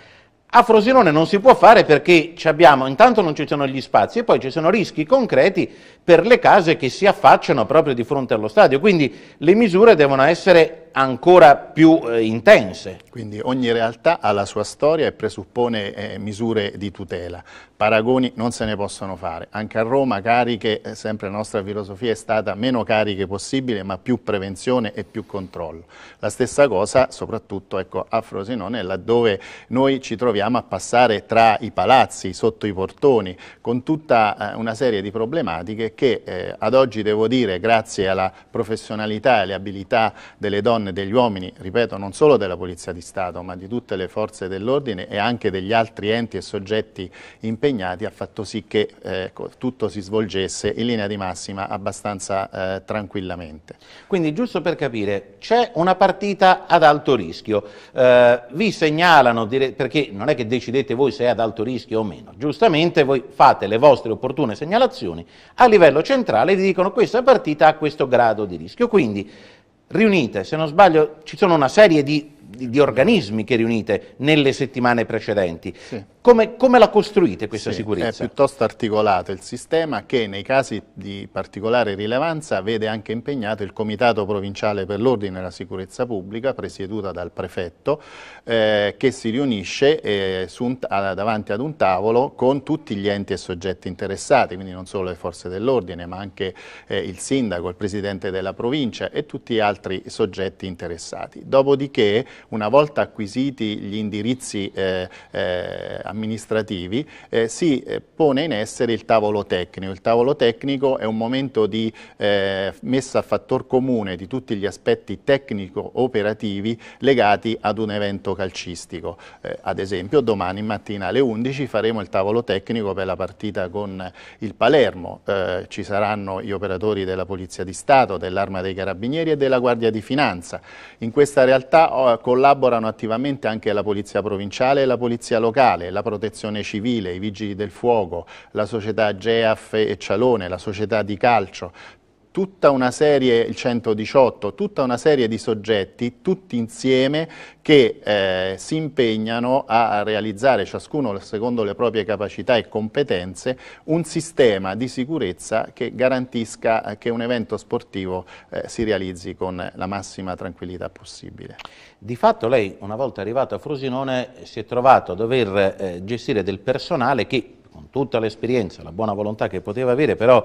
A Frosinone non si può fare perché abbiamo, intanto non ci sono gli spazi e poi ci sono rischi concreti per le case che si affacciano proprio di fronte allo stadio, quindi le misure devono essere ancora più eh, intense. Quindi ogni realtà ha la sua storia e presuppone eh, misure di tutela paragoni non se ne possono fare. Anche a Roma cariche, eh, sempre la nostra filosofia è stata meno cariche possibile, ma più prevenzione e più controllo. La stessa cosa soprattutto ecco, a Frosinone, laddove noi ci troviamo a passare tra i palazzi, sotto i portoni, con tutta eh, una serie di problematiche che eh, ad oggi devo dire, grazie alla professionalità e alle abilità delle donne e degli uomini, ripeto, non solo della Polizia di Stato, ma di tutte le forze dell'ordine e anche degli altri enti e soggetti impegnati, impegnati ha fatto sì che eh, ecco, tutto si svolgesse in linea di massima abbastanza eh, tranquillamente. Quindi giusto per capire, c'è una partita ad alto rischio, eh, vi segnalano, perché non è che decidete voi se è ad alto rischio o meno, giustamente voi fate le vostre opportune segnalazioni a livello centrale e vi dicono questa partita ha questo grado di rischio, quindi riunite, se non sbaglio ci sono una serie di di organismi che riunite nelle settimane precedenti. Sì. Come, come, la costruite questa sì, sicurezza? È piuttosto articolato il sistema che nei casi di particolare rilevanza vede anche impegnato il Comitato Provinciale per l'Ordine e la Sicurezza Pubblica, presieduta dal prefetto, eh, che si riunisce eh, un, davanti ad un tavolo con tutti gli enti e soggetti interessati, quindi non solo le forze dell'ordine, ma anche eh, il sindaco, il presidente della provincia e tutti gli altri soggetti interessati. Dopodiché una volta acquisiti gli indirizzi eh, eh, amministrativi, eh, si eh, pone in essere il tavolo tecnico. Il tavolo tecnico è un momento di eh, messa a fattor comune di tutti gli aspetti tecnico-operativi legati ad un evento calcistico. Eh, ad esempio domani mattina alle 11 faremo il tavolo tecnico per la partita con il Palermo. ci saranno gli operatori della Polizia di Stato, dell'Arma dei Carabinieri e della Guardia di Finanza. In questa realtà con collaborano attivamente anche la Polizia Provinciale, e la Polizia Locale, la Protezione Civile, i Vigili del Fuoco, la società GEAF e Cialone, la società di calcio, tutta una serie, il 118, tutta una serie di soggetti, tutti insieme, che eh, si impegnano a realizzare, ciascuno secondo le proprie capacità e competenze, un sistema di sicurezza che garantisca eh, che un evento sportivo eh, si realizzi con la massima tranquillità possibile. Di fatto lei, una volta arrivato a Frosinone, si è trovato a dover eh, gestire del personale che, con tutta l'esperienza, la buona volontà che poteva avere, però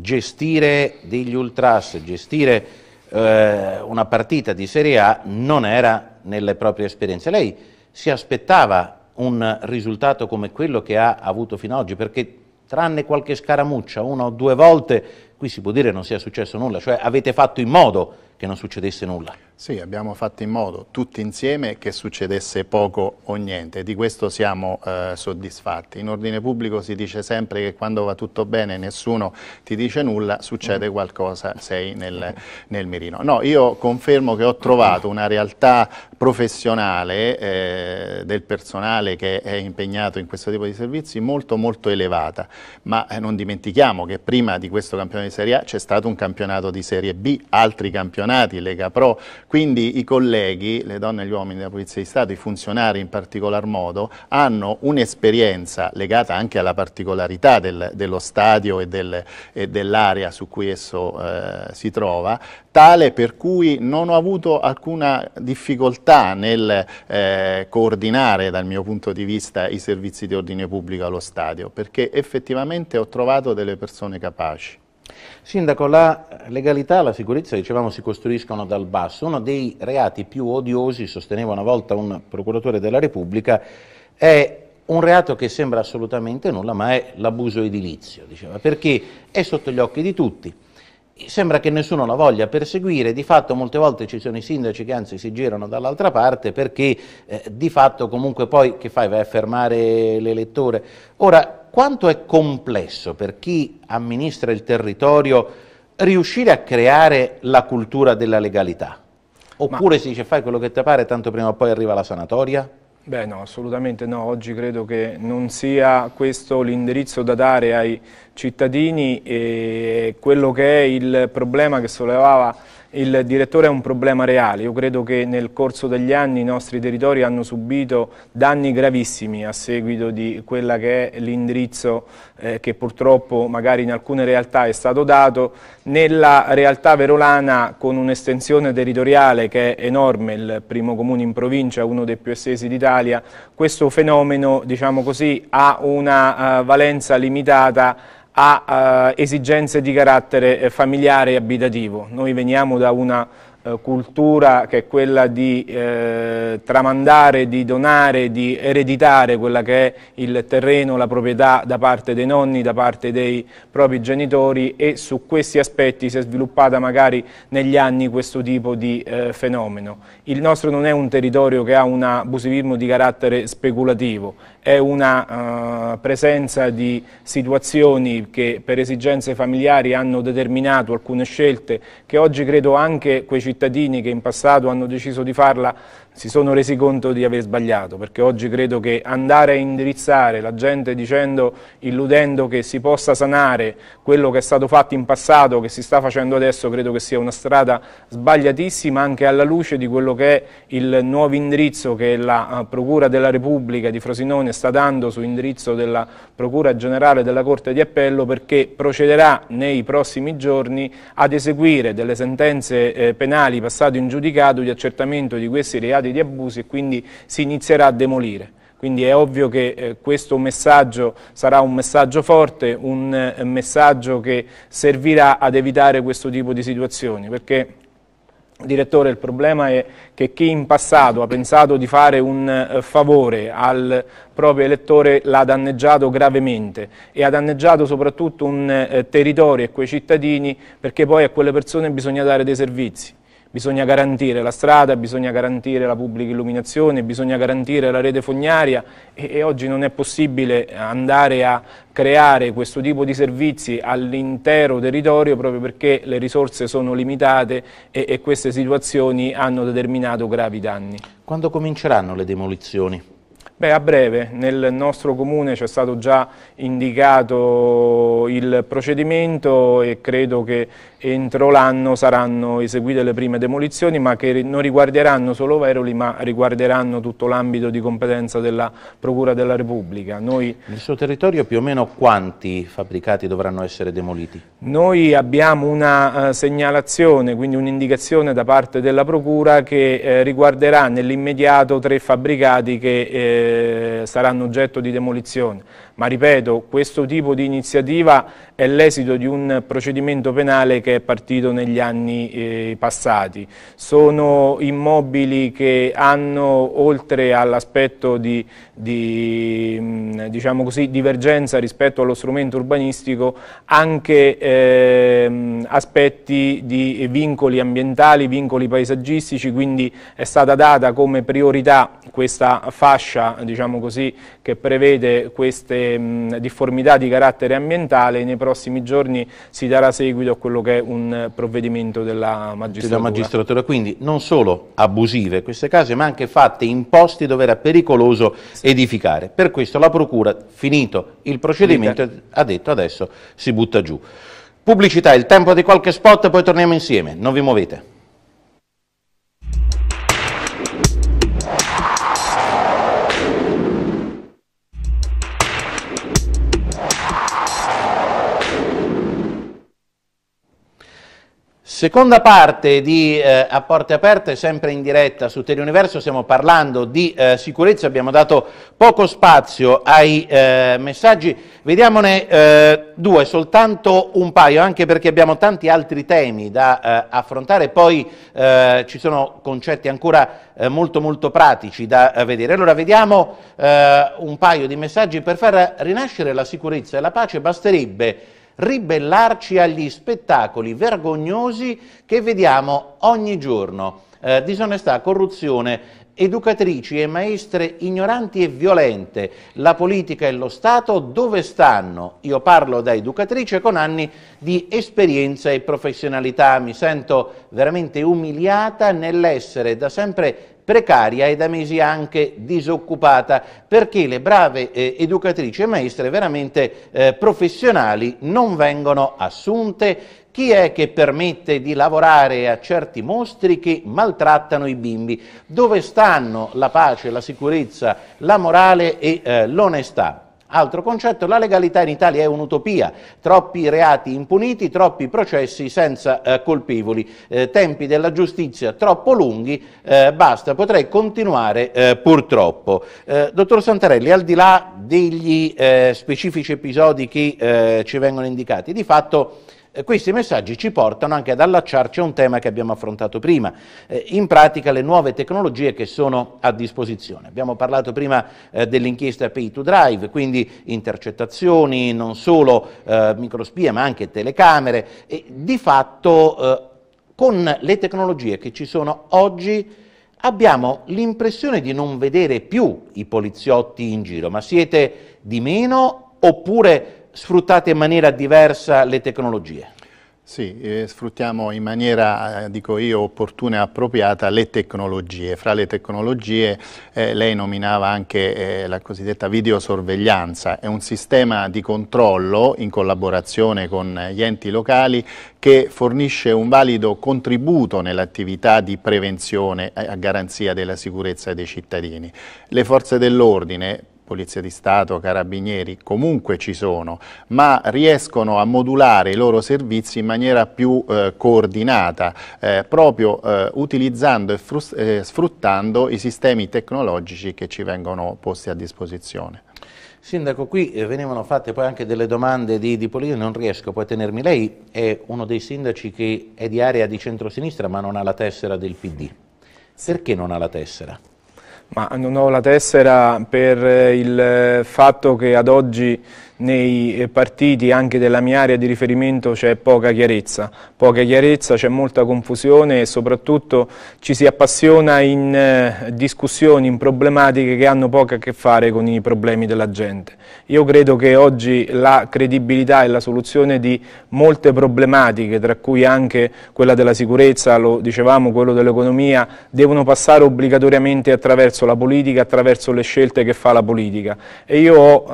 gestire degli ultras, gestire eh, una partita di Serie A non era nelle proprie esperienze. Lei si aspettava un risultato come quello che ha avuto fino ad oggi, perché tranne qualche scaramuccia, una o due volte, qui si può dire non sia successo nulla, cioè avete fatto in modo che non succedesse nulla. Sì, abbiamo fatto in modo tutti insieme che succedesse poco o niente, di questo siamo eh, soddisfatti. In ordine pubblico si dice sempre che quando va tutto bene nessuno ti dice nulla, succede mm. qualcosa, sei nel, nel mirino. No, io confermo che ho trovato una realtà professionale eh, del personale che è impegnato in questo tipo di servizi molto molto elevata, ma eh, non dimentichiamo che prima di questo campionato di Serie A c'è stato un campionato di Serie B, altri campionati campionati, Lega Pro, quindi i colleghi, le donne e gli uomini della Polizia di Stato, i funzionari in particolar modo, hanno un'esperienza legata anche alla particolarità del, dello stadio e, del, e dell'area su cui esso eh, si trova, tale per cui non ho avuto alcuna difficoltà nel eh, coordinare dal mio punto di vista i servizi di ordine pubblico allo stadio, perché effettivamente ho trovato delle persone capaci. Sindaco, la legalità e la sicurezza, dicevamo, si costruiscono dal basso. Uno dei reati più odiosi, sosteneva una volta un procuratore della Repubblica, è un reato che sembra assolutamente nulla, ma è l'abuso edilizio, diceva, perché è sotto gli occhi di tutti sembra che nessuno la voglia perseguire, di fatto molte volte ci sono i sindaci che anzi si girano dall'altra parte perché eh, di fatto comunque poi che fai? Vai a fermare l'elettore. Ora, quanto è complesso per chi amministra il territorio riuscire a creare la cultura della legalità? Oppure Ma... si dice fai quello che ti pare, tanto prima o poi arriva la sanatoria? Beh no, assolutamente no, oggi credo che non sia questo l'indirizzo da dare ai cittadini e quello che è il problema che sollevava il direttore è un problema reale, io credo che nel corso degli anni i nostri territori hanno subito danni gravissimi a seguito di quella che è l'indirizzo eh, che purtroppo magari in alcune realtà è stato dato, nella realtà verolana con un'estensione territoriale che è enorme, il primo comune in provincia, uno dei più estesi d'Italia, questo fenomeno diciamo così, ha una uh, valenza limitata a eh, esigenze di carattere eh, familiare e abitativo. Noi veniamo da una eh, cultura che è quella di eh, tramandare, di donare, di ereditare quella che è il terreno, la proprietà da parte dei nonni, da parte dei propri genitori e su questi aspetti si è sviluppata magari negli anni questo tipo di eh, fenomeno. Il nostro non è un territorio che ha un abusivismo di carattere speculativo, è una uh, presenza di situazioni che per esigenze familiari hanno determinato alcune scelte che oggi credo anche quei cittadini che in passato hanno deciso di farla si sono resi conto di aver sbagliato, perché oggi credo che andare a indirizzare la gente dicendo, illudendo che si possa sanare quello che è stato fatto in passato, che si sta facendo adesso, credo che sia una strada sbagliatissima anche alla luce di quello che è il nuovo indirizzo che la eh, Procura della Repubblica di Frosinone sta dando su indirizzo della Procura Generale della Corte di Appello perché procederà nei prossimi giorni ad eseguire delle sentenze eh, penali passate in giudicato di accertamento di questi reati stati di abusi e quindi si inizierà a demolire. Quindi è ovvio che eh, questo messaggio sarà un messaggio forte, un eh, messaggio che servirà ad evitare questo tipo di situazioni, perché Direttore, il problema è che chi in passato ha pensato di fare un eh, favore al proprio elettore l'ha danneggiato gravemente e ha danneggiato soprattutto un eh, territorio e quei cittadini perché poi a quelle persone bisogna dare dei servizi bisogna garantire la strada, bisogna garantire la pubblica illuminazione, bisogna garantire la rete fognaria e, e oggi non è possibile andare a creare questo tipo di servizi all'intero territorio proprio perché le risorse sono limitate e, e queste situazioni hanno determinato gravi danni. Quando cominceranno le demolizioni? Beh, a breve, nel nostro comune c'è stato già indicato il procedimento e credo che entro l'anno saranno eseguite le prime demolizioni ma che non riguarderanno solo Veroli ma riguarderanno tutto l'ambito di competenza della Procura della Repubblica. Noi, Nel suo territorio più o meno quanti fabbricati dovranno essere demoliti? Noi abbiamo una eh, segnalazione, quindi un'indicazione da parte della Procura che eh, riguarderà nell'immediato tre fabbricati che eh, saranno oggetto di demolizione ma ripeto, questo tipo di iniziativa è l'esito di un procedimento penale che è partito negli anni eh, passati. Sono immobili che hanno, oltre all'aspetto di, di mm, diciamo così, divergenza rispetto allo strumento urbanistico, anche eh, aspetti di vincoli ambientali, vincoli paesaggistici, quindi è stata data come priorità questa fascia diciamo così, che prevede queste le ehm, difformità di carattere ambientale nei prossimi giorni si darà seguito a quello che è un provvedimento della magistratura. Della magistratura quindi non solo abusive queste case ma anche fatte in posti dove era pericoloso sì. edificare. Per questo la Procura, finito il procedimento, Finita. ha detto adesso si butta giù. Pubblicità, il tempo di qualche spot, poi torniamo insieme, non vi muovete. Seconda parte di eh, A Porte Aperte, sempre in diretta su Teleuniverso, stiamo parlando di eh, sicurezza, abbiamo dato poco spazio ai eh, messaggi, vediamone eh, due, soltanto un paio, anche perché abbiamo tanti altri temi da eh, affrontare, poi eh, ci sono concetti ancora molto molto pratici da vedere. Allora vediamo un paio di messaggi, per far rinascere la sicurezza e la pace basterebbe ribellarci agli spettacoli vergognosi che vediamo ogni giorno. Eh, disonestà, corruzione, educatrici e maestre ignoranti e violente, la politica e lo Stato dove stanno? Io parlo da educatrice con anni di esperienza e professionalità, mi sento veramente umiliata nell'essere da sempre precaria e da mesi anche disoccupata, perché le brave eh, educatrici e maestre veramente eh, professionali non vengono assunte. Chi è che permette di lavorare a certi mostri che maltrattano i bimbi? Dove stanno la pace, la sicurezza, la morale e eh, l'onestà? Altro concetto, la legalità in Italia è un'utopia, troppi reati impuniti, troppi processi senza eh, colpevoli, eh, tempi della giustizia troppo lunghi, eh, basta, potrei continuare eh, purtroppo. Eh, dottor Santarelli, al di là degli eh, specifici episodi che ci vengono indicati, di fatto questi messaggi ci portano anche ad allacciarci a un tema che abbiamo affrontato prima, eh, in pratica le nuove tecnologie che sono a disposizione. Abbiamo parlato prima eh, dell'inchiesta Pay to Drive, quindi intercettazioni, non solo eh, microspia ma anche telecamere e di fatto eh, con le tecnologie che ci sono oggi abbiamo l'impressione di non vedere più i poliziotti in giro, ma siete di meno oppure sfruttate in maniera diversa le tecnologie. Sì, eh, sfruttiamo in maniera, eh, dico io, opportuna e appropriata le tecnologie. Fra le tecnologie eh, lei nominava anche eh, la cosiddetta videosorveglianza, è un sistema di controllo in collaborazione con gli enti locali che fornisce un valido contributo nell'attività di prevenzione eh, a garanzia della sicurezza dei cittadini. Le forze dell'ordine Polizia di Stato, Carabinieri, comunque ci sono, ma riescono a modulare i loro servizi in maniera più eh, coordinata, eh, proprio eh, utilizzando e eh, sfruttando i sistemi tecnologici che ci vengono posti a disposizione. Sindaco, qui venivano fatte poi anche delle domande di, di politica, non riesco poi a tenermi. Lei è uno dei sindaci che è di area di centrosinistra ma non ha la tessera del PD. Perché non ha la tessera? Ma non ho la tessera per eh, il eh, fatto che ad oggi nei eh, partiti anche della mia area di riferimento c'è poca chiarezza, poca chiarezza, c'è molta confusione e soprattutto ci si appassiona in eh, discussioni, in problematiche che hanno poco a che fare con i problemi della gente. Io credo che oggi la credibilità e la soluzione di molte problematiche, tra cui anche quella della sicurezza, lo dicevamo, quello dell'economia, devono passare obbligatoriamente attraverso la politica, attraverso le scelte che fa la politica. E io ho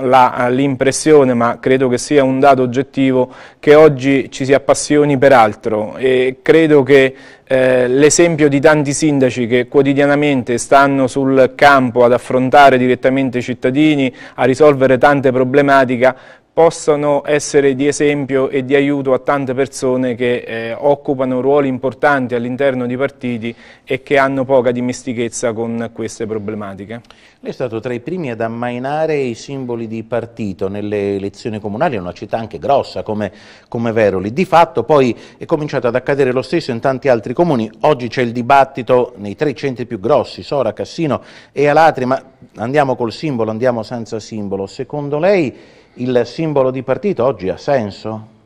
l'impressione passione, ma credo che sia un dato oggettivo che oggi ci si appassioni per altro e credo che eh, l'esempio di tanti sindaci che quotidianamente stanno sul campo ad affrontare direttamente i cittadini, a risolvere tante problematiche, possano essere di esempio e di aiuto a tante persone che eh, occupano ruoli importanti all'interno di partiti e che hanno poca dimestichezza con queste problematiche. Lei è stato tra i primi ad ammainare i simboli di partito nelle elezioni comunali, è una città anche grossa come, come Veroli. Di fatto poi è cominciato ad accadere lo stesso in tanti altri comuni. Oggi c'è il dibattito nei tre centri più grossi, Sora, Cassino e Alatri, ma andiamo col simbolo, andiamo senza simbolo. Secondo lei il simbolo di partito oggi ha senso?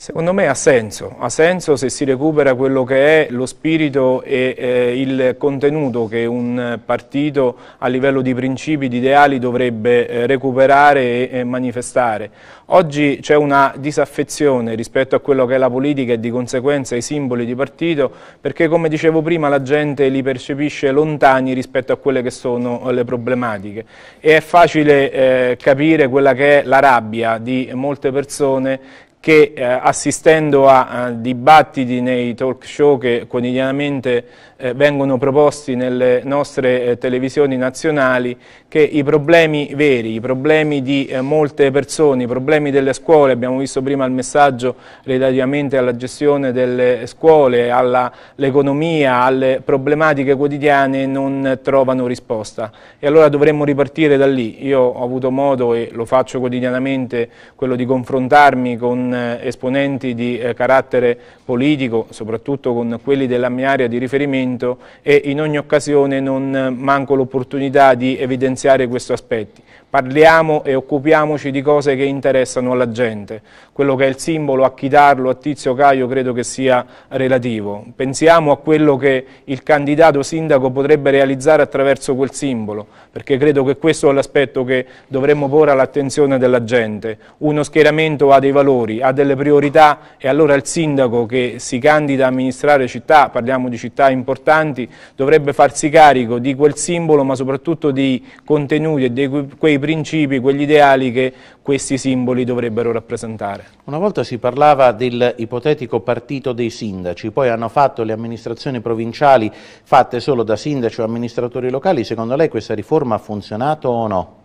Secondo me ha senso, ha senso se si recupera quello che è lo spirito e eh, il contenuto che un partito a livello di principi, di ideali dovrebbe eh, recuperare e, e, manifestare. Oggi c'è una disaffezione rispetto a quello che è la politica e di conseguenza i simboli di partito perché come dicevo prima la gente li percepisce lontani rispetto a quelle che sono le problematiche e è facile eh, capire quella che è la rabbia di molte persone che eh, assistendo a, a, dibattiti nei talk show che quotidianamente eh, vengono proposti nelle nostre eh, televisioni nazionali che i problemi veri, i problemi di eh, molte persone, i problemi delle scuole, abbiamo visto prima il messaggio relativamente alla gestione delle scuole, all'economia, alle problematiche quotidiane non trovano risposta e allora dovremmo ripartire da lì. Io ho avuto modo e lo faccio quotidianamente quello di confrontarmi con eh, esponenti di eh, carattere politico, soprattutto con quelli della mia area di riferimento momento e in ogni occasione non manco l'opportunità di evidenziare questo aspetto parliamo e occupiamoci di cose che interessano alla gente. Quello che è il simbolo, a Chitarlo, a Tizio Caio, credo che sia relativo. Pensiamo a quello che il candidato sindaco potrebbe realizzare attraverso quel simbolo, perché credo che questo è l'aspetto che dovremmo porre all'attenzione della gente. Uno schieramento ha dei valori, ha delle priorità e allora il sindaco che si candida a amministrare città, parliamo di città importanti, dovrebbe farsi carico di quel simbolo ma soprattutto di contenuti e di quei quei principi, quegli ideali che questi simboli dovrebbero rappresentare. Una volta si parlava del ipotetico partito dei sindaci, poi hanno fatto le amministrazioni provinciali fatte solo da sindaci o amministratori locali, secondo lei questa riforma ha funzionato o no?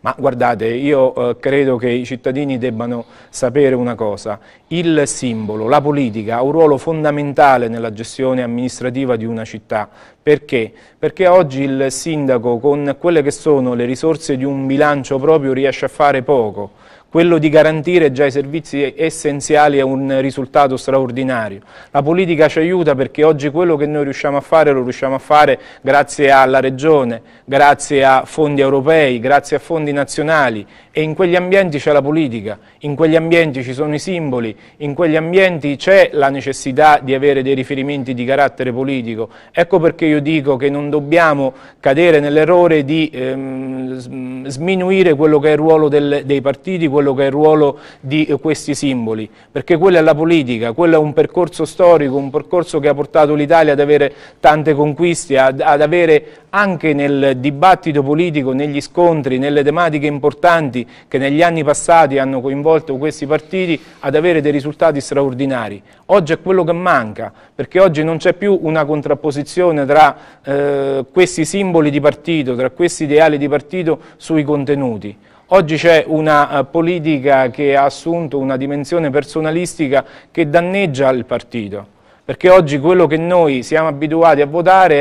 Ma guardate, io eh, credo che i cittadini debbano sapere una cosa, il simbolo, la politica ha un ruolo fondamentale nella gestione amministrativa di una città, perché? Perché oggi il sindaco con quelle che sono le risorse di un bilancio proprio riesce a fare poco, quello di garantire già i servizi essenziali è un risultato straordinario. La politica ci aiuta perché oggi quello che noi riusciamo a fare lo riusciamo a fare grazie alla Regione, grazie a fondi europei, grazie a fondi nazionali e in quegli ambienti c'è la politica, in quegli ambienti ci sono i simboli, in quegli ambienti c'è la necessità di avere dei riferimenti di carattere politico. Ecco perché io dico che non dobbiamo cadere nell'errore di ehm, sminuire quello che è il ruolo del, dei partiti, quello che è il ruolo di eh, questi simboli, perché quella è la politica, quello è un percorso storico, un percorso che ha portato l'Italia ad avere tante conquiste, ad, ad avere anche nel dibattito politico, negli scontri, nelle tematiche importanti, che negli anni passati hanno coinvolto questi partiti ad avere dei risultati straordinari. Oggi è quello che manca, perché oggi non c'è più una contrapposizione tra eh, questi simboli di partito, tra questi ideali di partito sui contenuti. Oggi c'è una eh, politica che ha assunto una dimensione personalistica che danneggia il partito perché oggi quello che noi siamo abituati a votare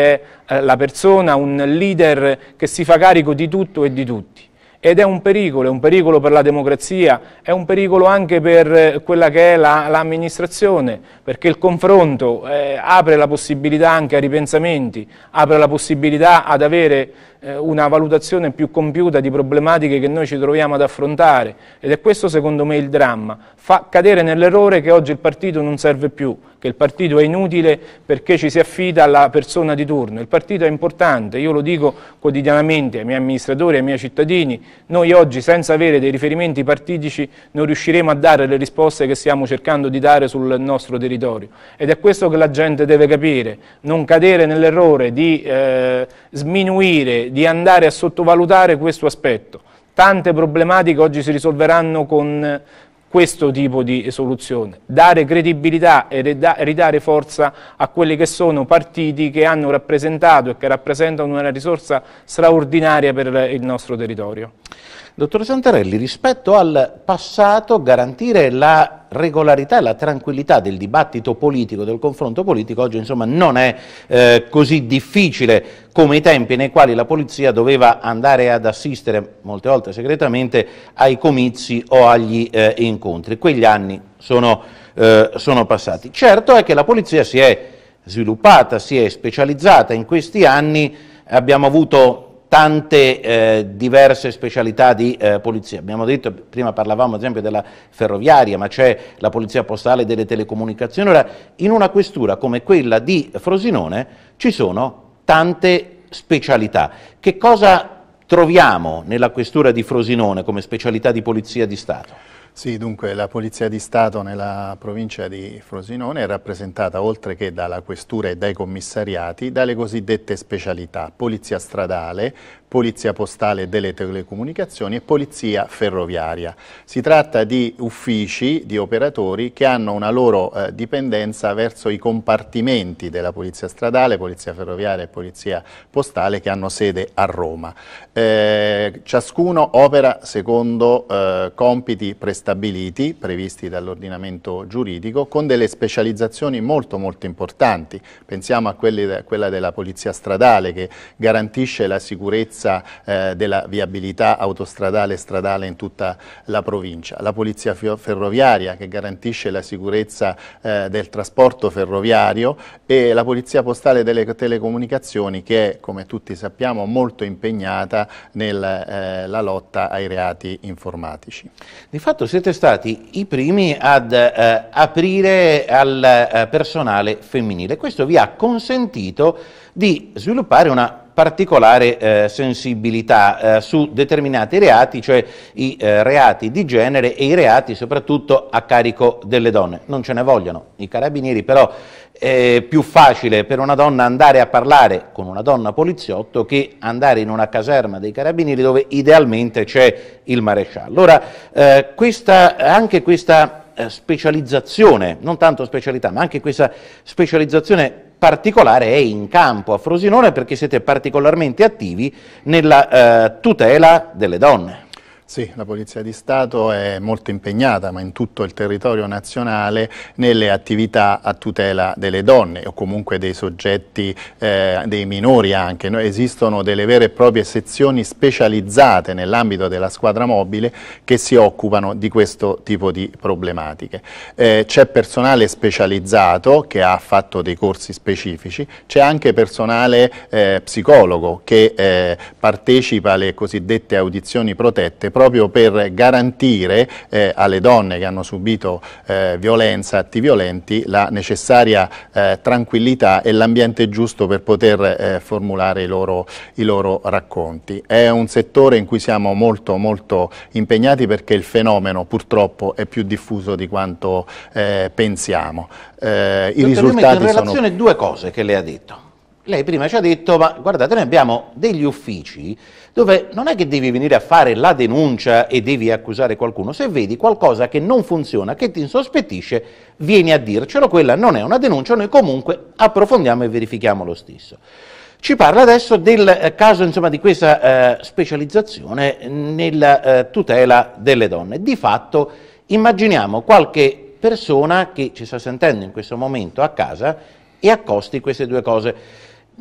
è eh, la persona, un leader che si fa carico di tutto e di tutti ed è un pericolo, è un pericolo per la democrazia, è un pericolo anche per eh, quella che è l'amministrazione, la, perché il confronto eh, apre la possibilità anche a ripensamenti, apre la possibilità ad avere eh, una valutazione più compiuta di problematiche che noi ci troviamo ad affrontare ed è questo secondo me il dramma, fa cadere nell'errore che oggi il partito non serve più, che il partito è inutile perché ci si affida alla persona di turno. Il partito è importante, io lo dico quotidianamente ai miei amministratori, ai miei cittadini, noi oggi senza avere dei riferimenti partitici non riusciremo a dare le risposte che stiamo cercando di dare sul nostro territorio ed è questo che la gente deve capire, non cadere nell'errore di eh, sminuire, di andare a sottovalutare questo aspetto. Tante problematiche oggi si risolveranno con questo tipo di soluzione, dare credibilità e ridare forza a quelli che sono partiti che hanno rappresentato e che rappresentano una risorsa straordinaria per il nostro territorio. Dottore Santarelli, rispetto al passato, garantire la regolarità e la tranquillità del dibattito politico, del confronto politico, oggi insomma non è eh, così difficile come i tempi nei quali la polizia doveva andare ad assistere, molte volte segretamente, ai comizi o agli eh, incontri. Quegli anni sono, eh, sono passati. Certo è che la polizia si è sviluppata, si è specializzata in questi anni, abbiamo avuto tante eh, diverse specialità di eh, polizia. Abbiamo detto, prima parlavamo ad esempio della ferroviaria, ma c'è la polizia postale delle telecomunicazioni. Ora, in una questura come quella di Frosinone ci sono tante specialità. Che cosa troviamo nella questura di Frosinone come specialità di polizia di Stato? Sì, dunque la Polizia di Stato nella provincia di Frosinone è rappresentata oltre che dalla Questura e dai commissariati dalle cosiddette specialità, Polizia Stradale, Polizia Postale delle Telecomunicazioni e Polizia Ferroviaria. Si tratta di uffici, di operatori che hanno una loro eh, dipendenza verso i compartimenti della Polizia Stradale, Polizia Ferroviaria e Polizia Postale che hanno sede a Roma. Eh, ciascuno opera secondo eh, compiti prestabiliti, previsti dall'ordinamento giuridico, con delle specializzazioni molto molto importanti. Pensiamo a, quelli, a quella della Polizia Stradale che garantisce la sicurezza sicurezza eh, della viabilità autostradale e stradale in tutta la provincia, la polizia ferroviaria che garantisce la sicurezza eh, del trasporto ferroviario e la polizia postale delle telecomunicazioni che è, come tutti sappiamo, molto impegnata nella eh, lotta ai reati informatici. Di fatto siete stati i primi ad eh, aprire al eh, personale femminile, questo vi ha consentito di sviluppare una particolare eh, sensibilità eh, su determinati reati, cioè i eh, reati di genere e i reati soprattutto a carico delle donne. Non ce ne vogliono i carabinieri, però è più facile per una donna andare a parlare con una donna poliziotto che andare in una caserma dei carabinieri dove idealmente c'è il maresciallo. Ora, eh, questa, anche questa eh, specializzazione, non tanto specialità, ma anche questa specializzazione particolare è in campo a Frosinone perché siete particolarmente attivi nella eh, tutela delle donne. Sì, la Polizia di Stato è molto impegnata, ma in tutto il territorio nazionale, nelle attività a tutela delle donne o comunque dei soggetti, eh, dei minori anche. No? Esistono delle vere e proprie sezioni specializzate nell'ambito della squadra mobile che si occupano di questo tipo di problematiche. Eh, c'è personale specializzato che ha fatto dei corsi specifici, c'è anche personale eh, psicologo che eh, partecipa alle cosiddette audizioni protette proprio per garantire eh, alle donne che hanno subito eh, violenza, atti violenti, la necessaria eh, tranquillità e l'ambiente giusto per poter eh, formulare i loro, i loro, racconti. È un settore in cui siamo molto, molto impegnati perché il fenomeno purtroppo è più diffuso di quanto eh, pensiamo. Eh, I risultati in relazione due cose che lei ha detto. Lei prima ci ha detto, ma guardate, noi abbiamo degli uffici dove non è che devi venire a fare la denuncia e devi accusare qualcuno, se vedi qualcosa che non funziona, che ti insospettisce, vieni a dircelo, quella non è una denuncia, noi comunque approfondiamo e verifichiamo lo stesso. Ci parla adesso del eh, caso insomma, di questa eh, specializzazione nella eh, tutela delle donne. Di fatto immaginiamo qualche persona che ci sta sentendo in questo momento a casa e accosti queste due cose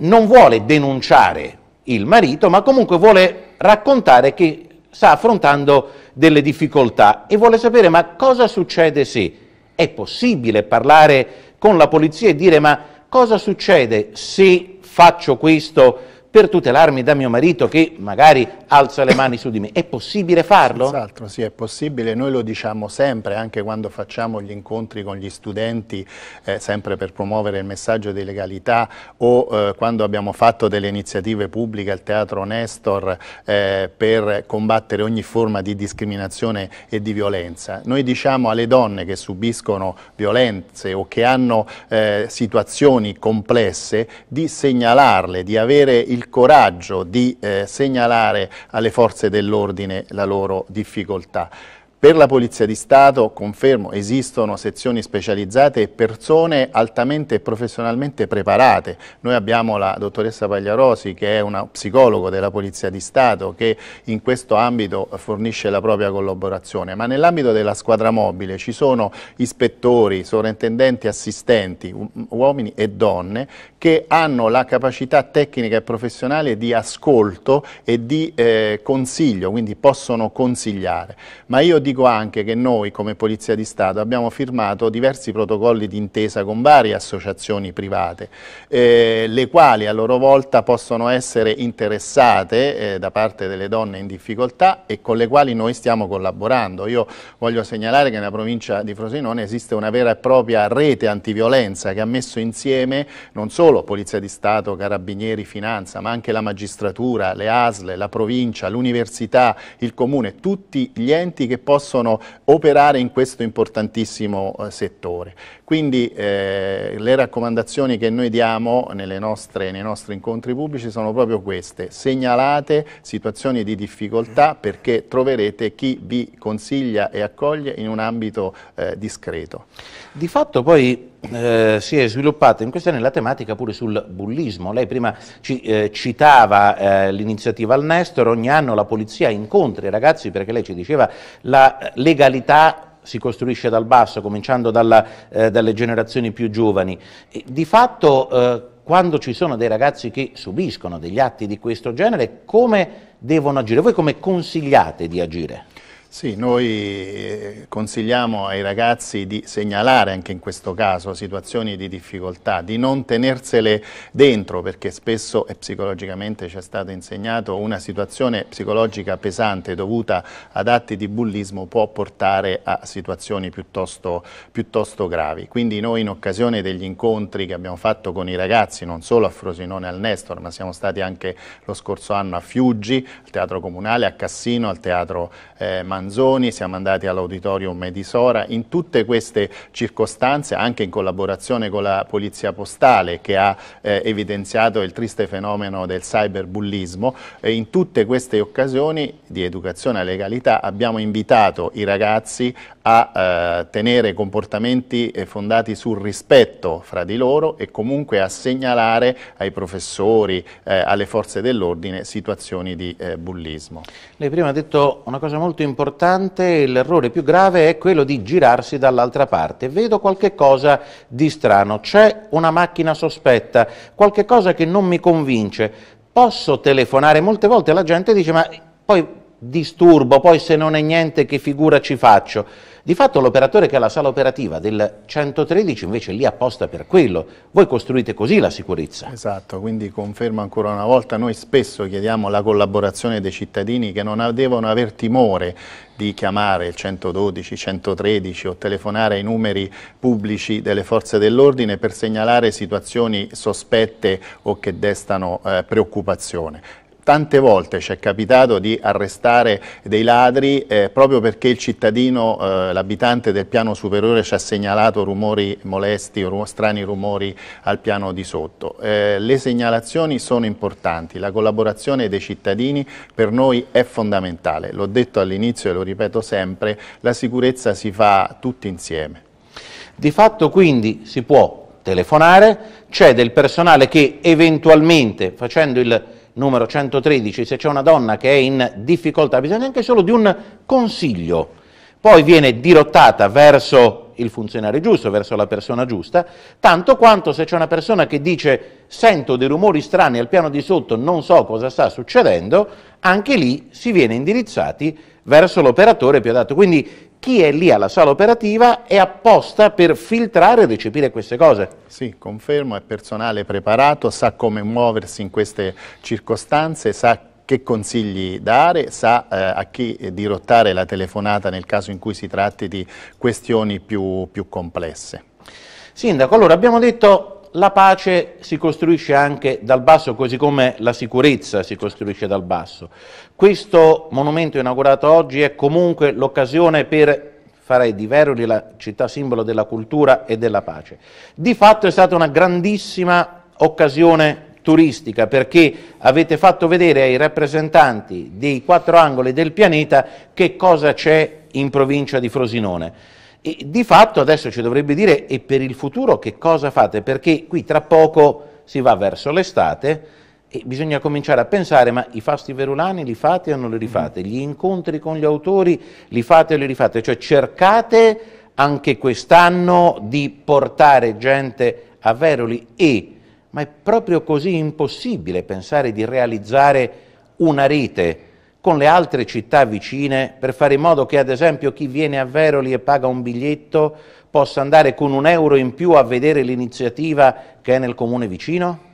non vuole denunciare il marito, ma comunque vuole raccontare che sta affrontando delle difficoltà e vuole sapere ma cosa succede se è possibile parlare con la polizia e dire ma cosa succede se faccio questo, per tutelarmi da mio marito che magari alza le mani su di me. È possibile farlo? Senz'altro, sì, è possibile. Noi lo diciamo sempre, anche quando facciamo gli incontri con gli studenti, eh, sempre per promuovere il messaggio di legalità, o eh, quando abbiamo fatto delle iniziative pubbliche al Teatro Nestor eh, per combattere ogni forma di discriminazione e di violenza. Noi diciamo alle donne che subiscono violenze o che hanno eh, situazioni complesse di segnalarle, di avere il il coraggio di eh, segnalare alle forze dell'ordine la loro difficoltà. Per la Polizia di Stato, confermo, esistono sezioni specializzate e persone altamente e professionalmente preparate. Noi abbiamo la dottoressa Pagliarosi, che è una psicologo della Polizia di Stato, che in questo ambito fornisce la propria collaborazione, ma nell'ambito della squadra mobile ci sono ispettori, sovrintendenti, assistenti, uomini e donne, che hanno la capacità tecnica e professionale di ascolto e di eh, consiglio, quindi possono consigliare. Ma io dico dico anche che noi come Polizia di Stato abbiamo firmato diversi protocolli d'intesa con varie associazioni private, eh, le quali a loro volta possono essere interessate eh, da parte delle donne in difficoltà e con le quali noi stiamo collaborando. Io voglio segnalare che nella provincia di Frosinone esiste una vera e propria rete antiviolenza che ha messo insieme non solo Polizia di Stato, Carabinieri, Finanza, ma anche la magistratura, le ASL, la provincia, l'università, il comune, tutti gli enti che possono possono operare in questo importantissimo eh, settore. Quindi eh, le raccomandazioni che noi diamo nostre, nei nostri incontri pubblici sono proprio queste, segnalate situazioni di difficoltà perché troverete chi vi consiglia e accoglie in un ambito eh, discreto. Di fatto poi eh, si è sviluppata in questione la tematica pure sul bullismo. Lei prima ci, eh, citava eh, l'iniziativa al Nestor, ogni anno la polizia incontra i ragazzi perché lei ci diceva la legalità si costruisce dal basso, cominciando dalla, eh, dalle generazioni più giovani. E di fatto eh, quando ci sono dei ragazzi che subiscono degli atti di questo genere, come devono agire? Voi come consigliate di agire? Sì, noi eh, consigliamo ai ragazzi di segnalare anche in questo caso situazioni di difficoltà, di non tenersele dentro perché spesso e psicologicamente ci è stato insegnato una situazione psicologica pesante dovuta ad atti di bullismo può portare a situazioni piuttosto, piuttosto gravi. Quindi noi in occasione degli incontri che abbiamo fatto con i ragazzi, non solo a Frosinone e al Nestor, ma siamo stati anche lo scorso anno a Fiuggi, al Teatro Comunale, a Cassino, al Teatro eh, Manzano, Manzoni, siamo andati all'auditorium Medisora, in tutte queste circostanze anche in collaborazione con la Polizia Postale che ha eh, evidenziato il triste fenomeno del cyberbullismo, eh, in tutte queste occasioni di educazione alla legalità abbiamo invitato i ragazzi a eh, tenere comportamenti eh, fondati sul rispetto fra di loro e comunque a segnalare ai professori, eh, alle forze dell'ordine situazioni di eh, bullismo. Lei prima ha detto una cosa molto importante importante, l'errore più grave è quello di girarsi dall'altra parte. Vedo qualche cosa di strano, c'è una macchina sospetta, qualche cosa che non mi convince. Posso telefonare? Molte volte la gente dice ma poi disturbo, poi se non è niente che figura ci faccio. Di fatto l'operatore che ha la sala operativa del 113 invece è lì apposta per quello. Voi costruite così la sicurezza. Esatto, quindi confermo ancora una volta, noi spesso chiediamo la collaborazione dei cittadini che non devono aver timore di chiamare il 112, 113 o telefonare ai numeri pubblici delle forze dell'ordine per segnalare situazioni sospette o che destano eh, preoccupazione tante volte ci è capitato di arrestare dei ladri eh, proprio perché il cittadino, eh, l'abitante del piano superiore ci ha segnalato rumori molesti, rum strani rumori al piano di sotto. Eh, le segnalazioni sono importanti, la collaborazione dei cittadini per noi è fondamentale. L'ho detto all'inizio e lo ripeto sempre, la sicurezza si fa tutti insieme. Di fatto quindi si può telefonare, c'è del personale che eventualmente facendo il numero 113, se c'è una donna che è in difficoltà ha bisogno anche solo di un consiglio, poi viene dirottata verso il funzionario giusto, verso la persona giusta, tanto quanto se c'è una persona che dice sento dei rumori strani al piano di sotto, non so cosa sta succedendo, anche lì si viene indirizzati verso l'operatore più adatto. Quindi chi è lì alla sala operativa è apposta per filtrare e recepire queste cose. Sì, confermo, è personale preparato, sa come muoversi in queste circostanze, sa che consigli dare, sa eh, a chi dirottare la telefonata nel caso in cui si tratti di questioni più, più complesse. Sindaco, allora abbiamo detto la pace si costruisce anche dal basso, così come la sicurezza si costruisce dal basso. Questo monumento inaugurato oggi è comunque l'occasione per fare di Veroli la città simbolo della cultura e della pace. Di fatto è stata una grandissima occasione turistica perché avete fatto vedere ai rappresentanti dei quattro angoli del pianeta che cosa c'è in provincia di Frosinone. E di fatto adesso ci dovrebbe dire e per il futuro che cosa fate, perché qui tra poco si va verso l'estate e bisogna cominciare a pensare ma i fasti verulani li fate o non li rifate, mm-hmm. gli incontri con gli autori li fate o li rifate, cioè cercate anche quest'anno di portare gente a Veroli e, ma è proprio così impossibile pensare di realizzare una rete con le altre città vicine per fare in modo che ad esempio chi viene a Veroli e paga un biglietto possa andare con un euro in più a vedere l'iniziativa che è nel comune vicino?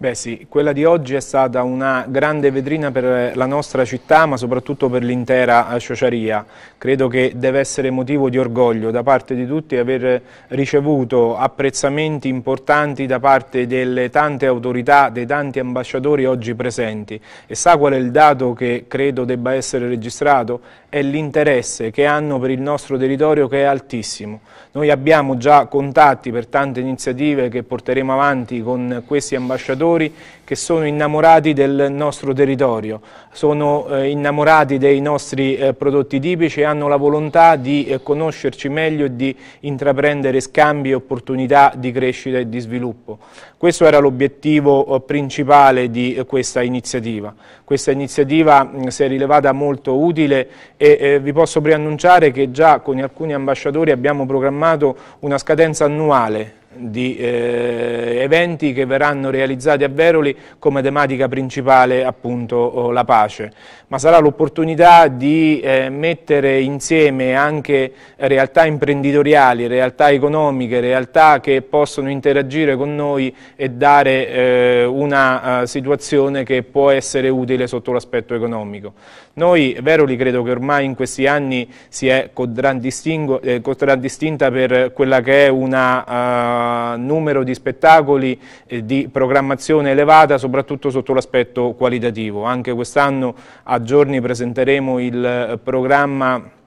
Beh sì, quella di oggi è stata una grande vetrina per la nostra città ma soprattutto per l'intera sociaria. Credo che deve essere motivo di orgoglio da parte di tutti aver ricevuto apprezzamenti importanti da parte delle tante autorità, dei tanti ambasciatori oggi presenti. E sa qual è il dato che credo debba essere registrato? è l'interesse che hanno per il nostro territorio che è altissimo. Noi abbiamo già contatti per tante iniziative che porteremo avanti con questi ambasciatori che sono innamorati del nostro territorio, sono eh, innamorati dei nostri eh, prodotti tipici e hanno la volontà di eh, conoscerci meglio e di intraprendere scambi e opportunità di crescita e di sviluppo. Questo era l'obiettivo eh, principale di eh, questa iniziativa. Questa iniziativa mh, si è rilevata molto utile e eh, vi posso preannunciare che già con alcuni ambasciatori abbiamo programmato una scadenza annuale di eh, eventi che verranno realizzati a Veroli come tematica principale appunto oh, la pace, ma sarà l'opportunità di eh, mettere insieme anche realtà imprenditoriali, realtà economiche, realtà che possono interagire con noi e dare eh, una uh, situazione che può essere utile sotto l'aspetto economico. Noi Veroli credo che ormai in questi anni si è contraddistinta eh, per quella che è una uh, numero di spettacoli eh, di programmazione elevata, soprattutto sotto l'aspetto qualitativo. Anche quest'anno a giorni presenteremo il eh, programma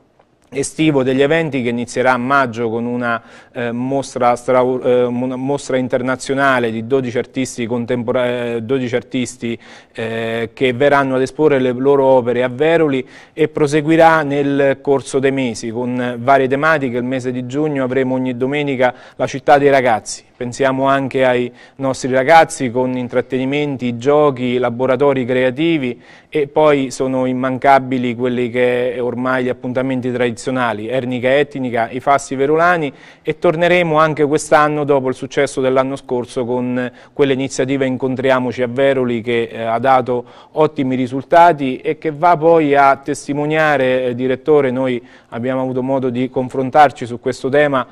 estivo degli eventi che inizierà a maggio con una, eh, mostra, stra, eh, una mostra, internazionale di 12 artisti, 12 eh, artisti eh, che verranno ad esporre le loro opere a Veroli e proseguirà nel corso dei mesi con varie tematiche. Il mese di giugno avremo ogni domenica la città dei ragazzi. Pensiamo anche ai nostri ragazzi con intrattenimenti, giochi, laboratori creativi e poi sono immancabili quelli che ormai gli appuntamenti tradizionali, Ernica Etnica, i Fassi Verulani e torneremo anche quest'anno dopo il successo dell'anno scorso con quell'iniziativa Incontriamoci a Veroli che eh, ha dato ottimi risultati e che va poi a testimoniare, eh, direttore, noi abbiamo avuto modo di confrontarci su questo tema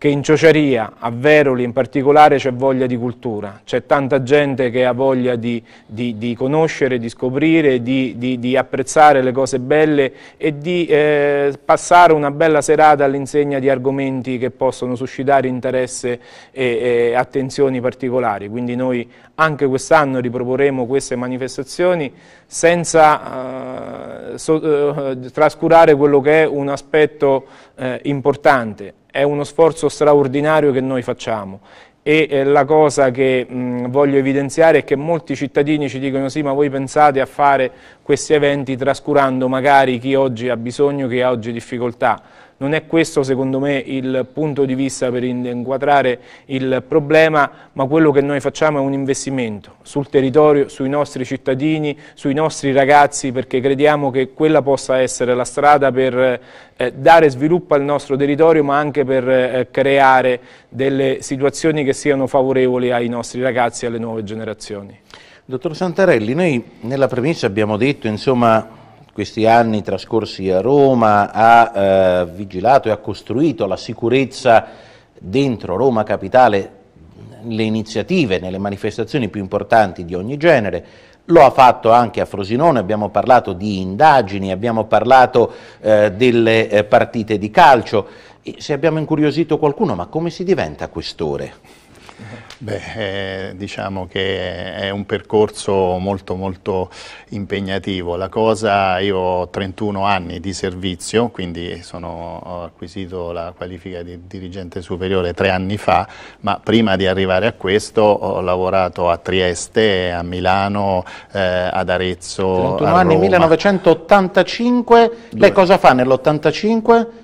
che in Ciociaria, a Veroli in particolare, c'è voglia di cultura, c'è tanta gente che ha voglia di, di, di conoscere, di scoprire, di, di, apprezzare le cose belle e di eh, passare una bella serata all'insegna di argomenti che possono suscitare interesse e, e attenzioni particolari. Quindi noi anche quest'anno riproporremo queste manifestazioni senza eh, so, eh, trascurare quello che è un aspetto eh, importante, è uno sforzo straordinario che noi facciamo e eh, la cosa che mh, voglio evidenziare è che molti cittadini ci dicono sì ma voi pensate a fare questi eventi trascurando magari chi oggi ha bisogno, chi ha oggi difficoltà. Non è questo secondo me il punto di vista per inquadrare il problema, ma quello che noi facciamo è un investimento sul territorio, sui nostri cittadini, sui nostri ragazzi, perché crediamo che quella possa essere la strada per eh, dare sviluppo al nostro territorio, ma anche per eh, creare delle situazioni che siano favorevoli ai nostri ragazzi e alle nuove generazioni. Dottor Santarelli, noi nella premessa abbiamo detto, insomma, questi anni trascorsi a Roma ha eh, vigilato e ha costruito la sicurezza dentro Roma Capitale, le iniziative nelle manifestazioni più importanti di ogni genere, lo ha fatto anche a Frosinone, abbiamo parlato di indagini, abbiamo parlato eh, delle eh, partite di calcio. E se abbiamo incuriosito qualcuno, ma come si diventa questore? Beh, eh, diciamo che è un percorso molto molto impegnativo. La cosa, io ho 31 anni di servizio, quindi sono, ho acquisito la qualifica di dirigente superiore tre anni fa, ma prima di arrivare a questo ho lavorato a Trieste, a Milano, eh, ad Arezzo, 31 anni, Roma. 1985, lei cosa fa nell'85?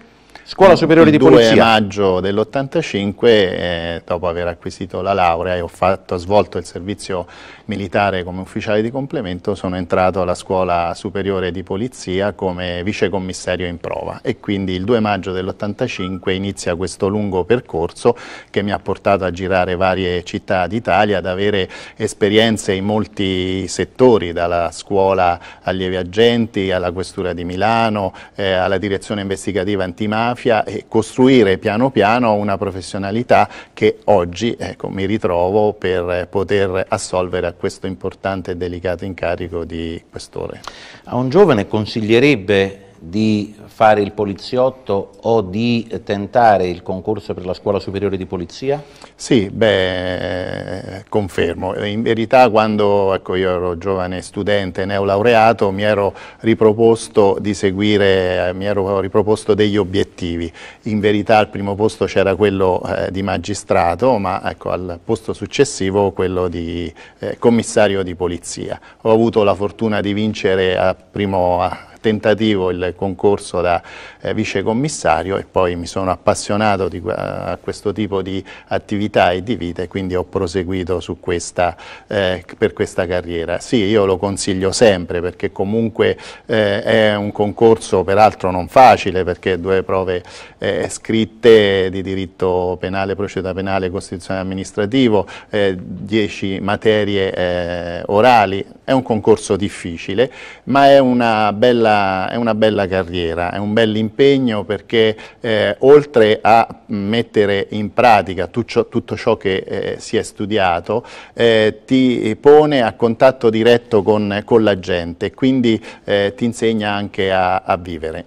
Scuola Superiore di Polizia. Il 2 maggio dell'85, eh, dopo aver acquisito la laurea e ho, fatto, svolto il servizio militare come ufficiale di complemento, sono entrato alla Scuola Superiore di Polizia come vicecommissario in prova e quindi il 2 maggio dell'85 inizia questo lungo percorso che mi ha portato a girare varie città d'Italia, ad avere esperienze in molti settori, dalla scuola allievi agenti alla questura di Milano, eh, alla direzione investigativa antimafia, antimafia e costruire piano piano una professionalità che oggi ecco, mi ritrovo per eh, poter assolvere a questo importante e delicato incarico di questore. A un giovane consiglierebbe di fare il poliziotto o di tentare il concorso per la scuola superiore di polizia? Sì, beh, confermo. In verità quando ecco, io ero giovane studente neolaureato mi ero riproposto di seguire, mi ero riproposto degli obiettivi. In verità al primo posto c'era quello eh, di magistrato, ma ecco, al posto successivo quello di eh, commissario di polizia. Ho avuto la fortuna di vincere a primo a tentativo il concorso da eh, vicecommissario e poi mi sono appassionato di, eh, a questo tipo di attività e di vita e quindi ho proseguito questa, eh, per questa carriera. Sì, io lo consiglio sempre perché comunque eh, è un concorso peraltro non facile perché due prove eh, scritte di diritto penale, procedura penale, costituzione amministrativo, eh, dieci materie orali, è un concorso difficile ma è una bella è una bella carriera, è un bel impegno perché eh, oltre a mettere in pratica tutto ciò, tutto ciò che eh, si è studiato, eh, ti pone a contatto diretto con, con la gente e quindi eh, ti insegna anche a, a vivere.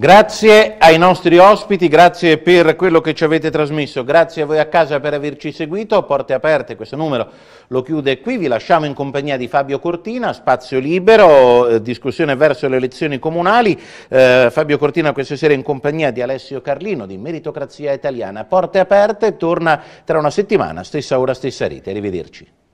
Grazie ai nostri ospiti, grazie per quello che ci avete trasmesso, grazie a voi a casa per averci seguito, porte aperte, questo numero lo chiude qui, vi lasciamo in compagnia di Fabio Cortina, Spazio Libero, eh, discussione verso le elezioni comunali, eh, Fabio Cortina questa sera in compagnia di Alessio Carlino di Meritocrazia Italiana, porte aperte, torna tra una settimana, stessa ora, stessa rete, arrivederci.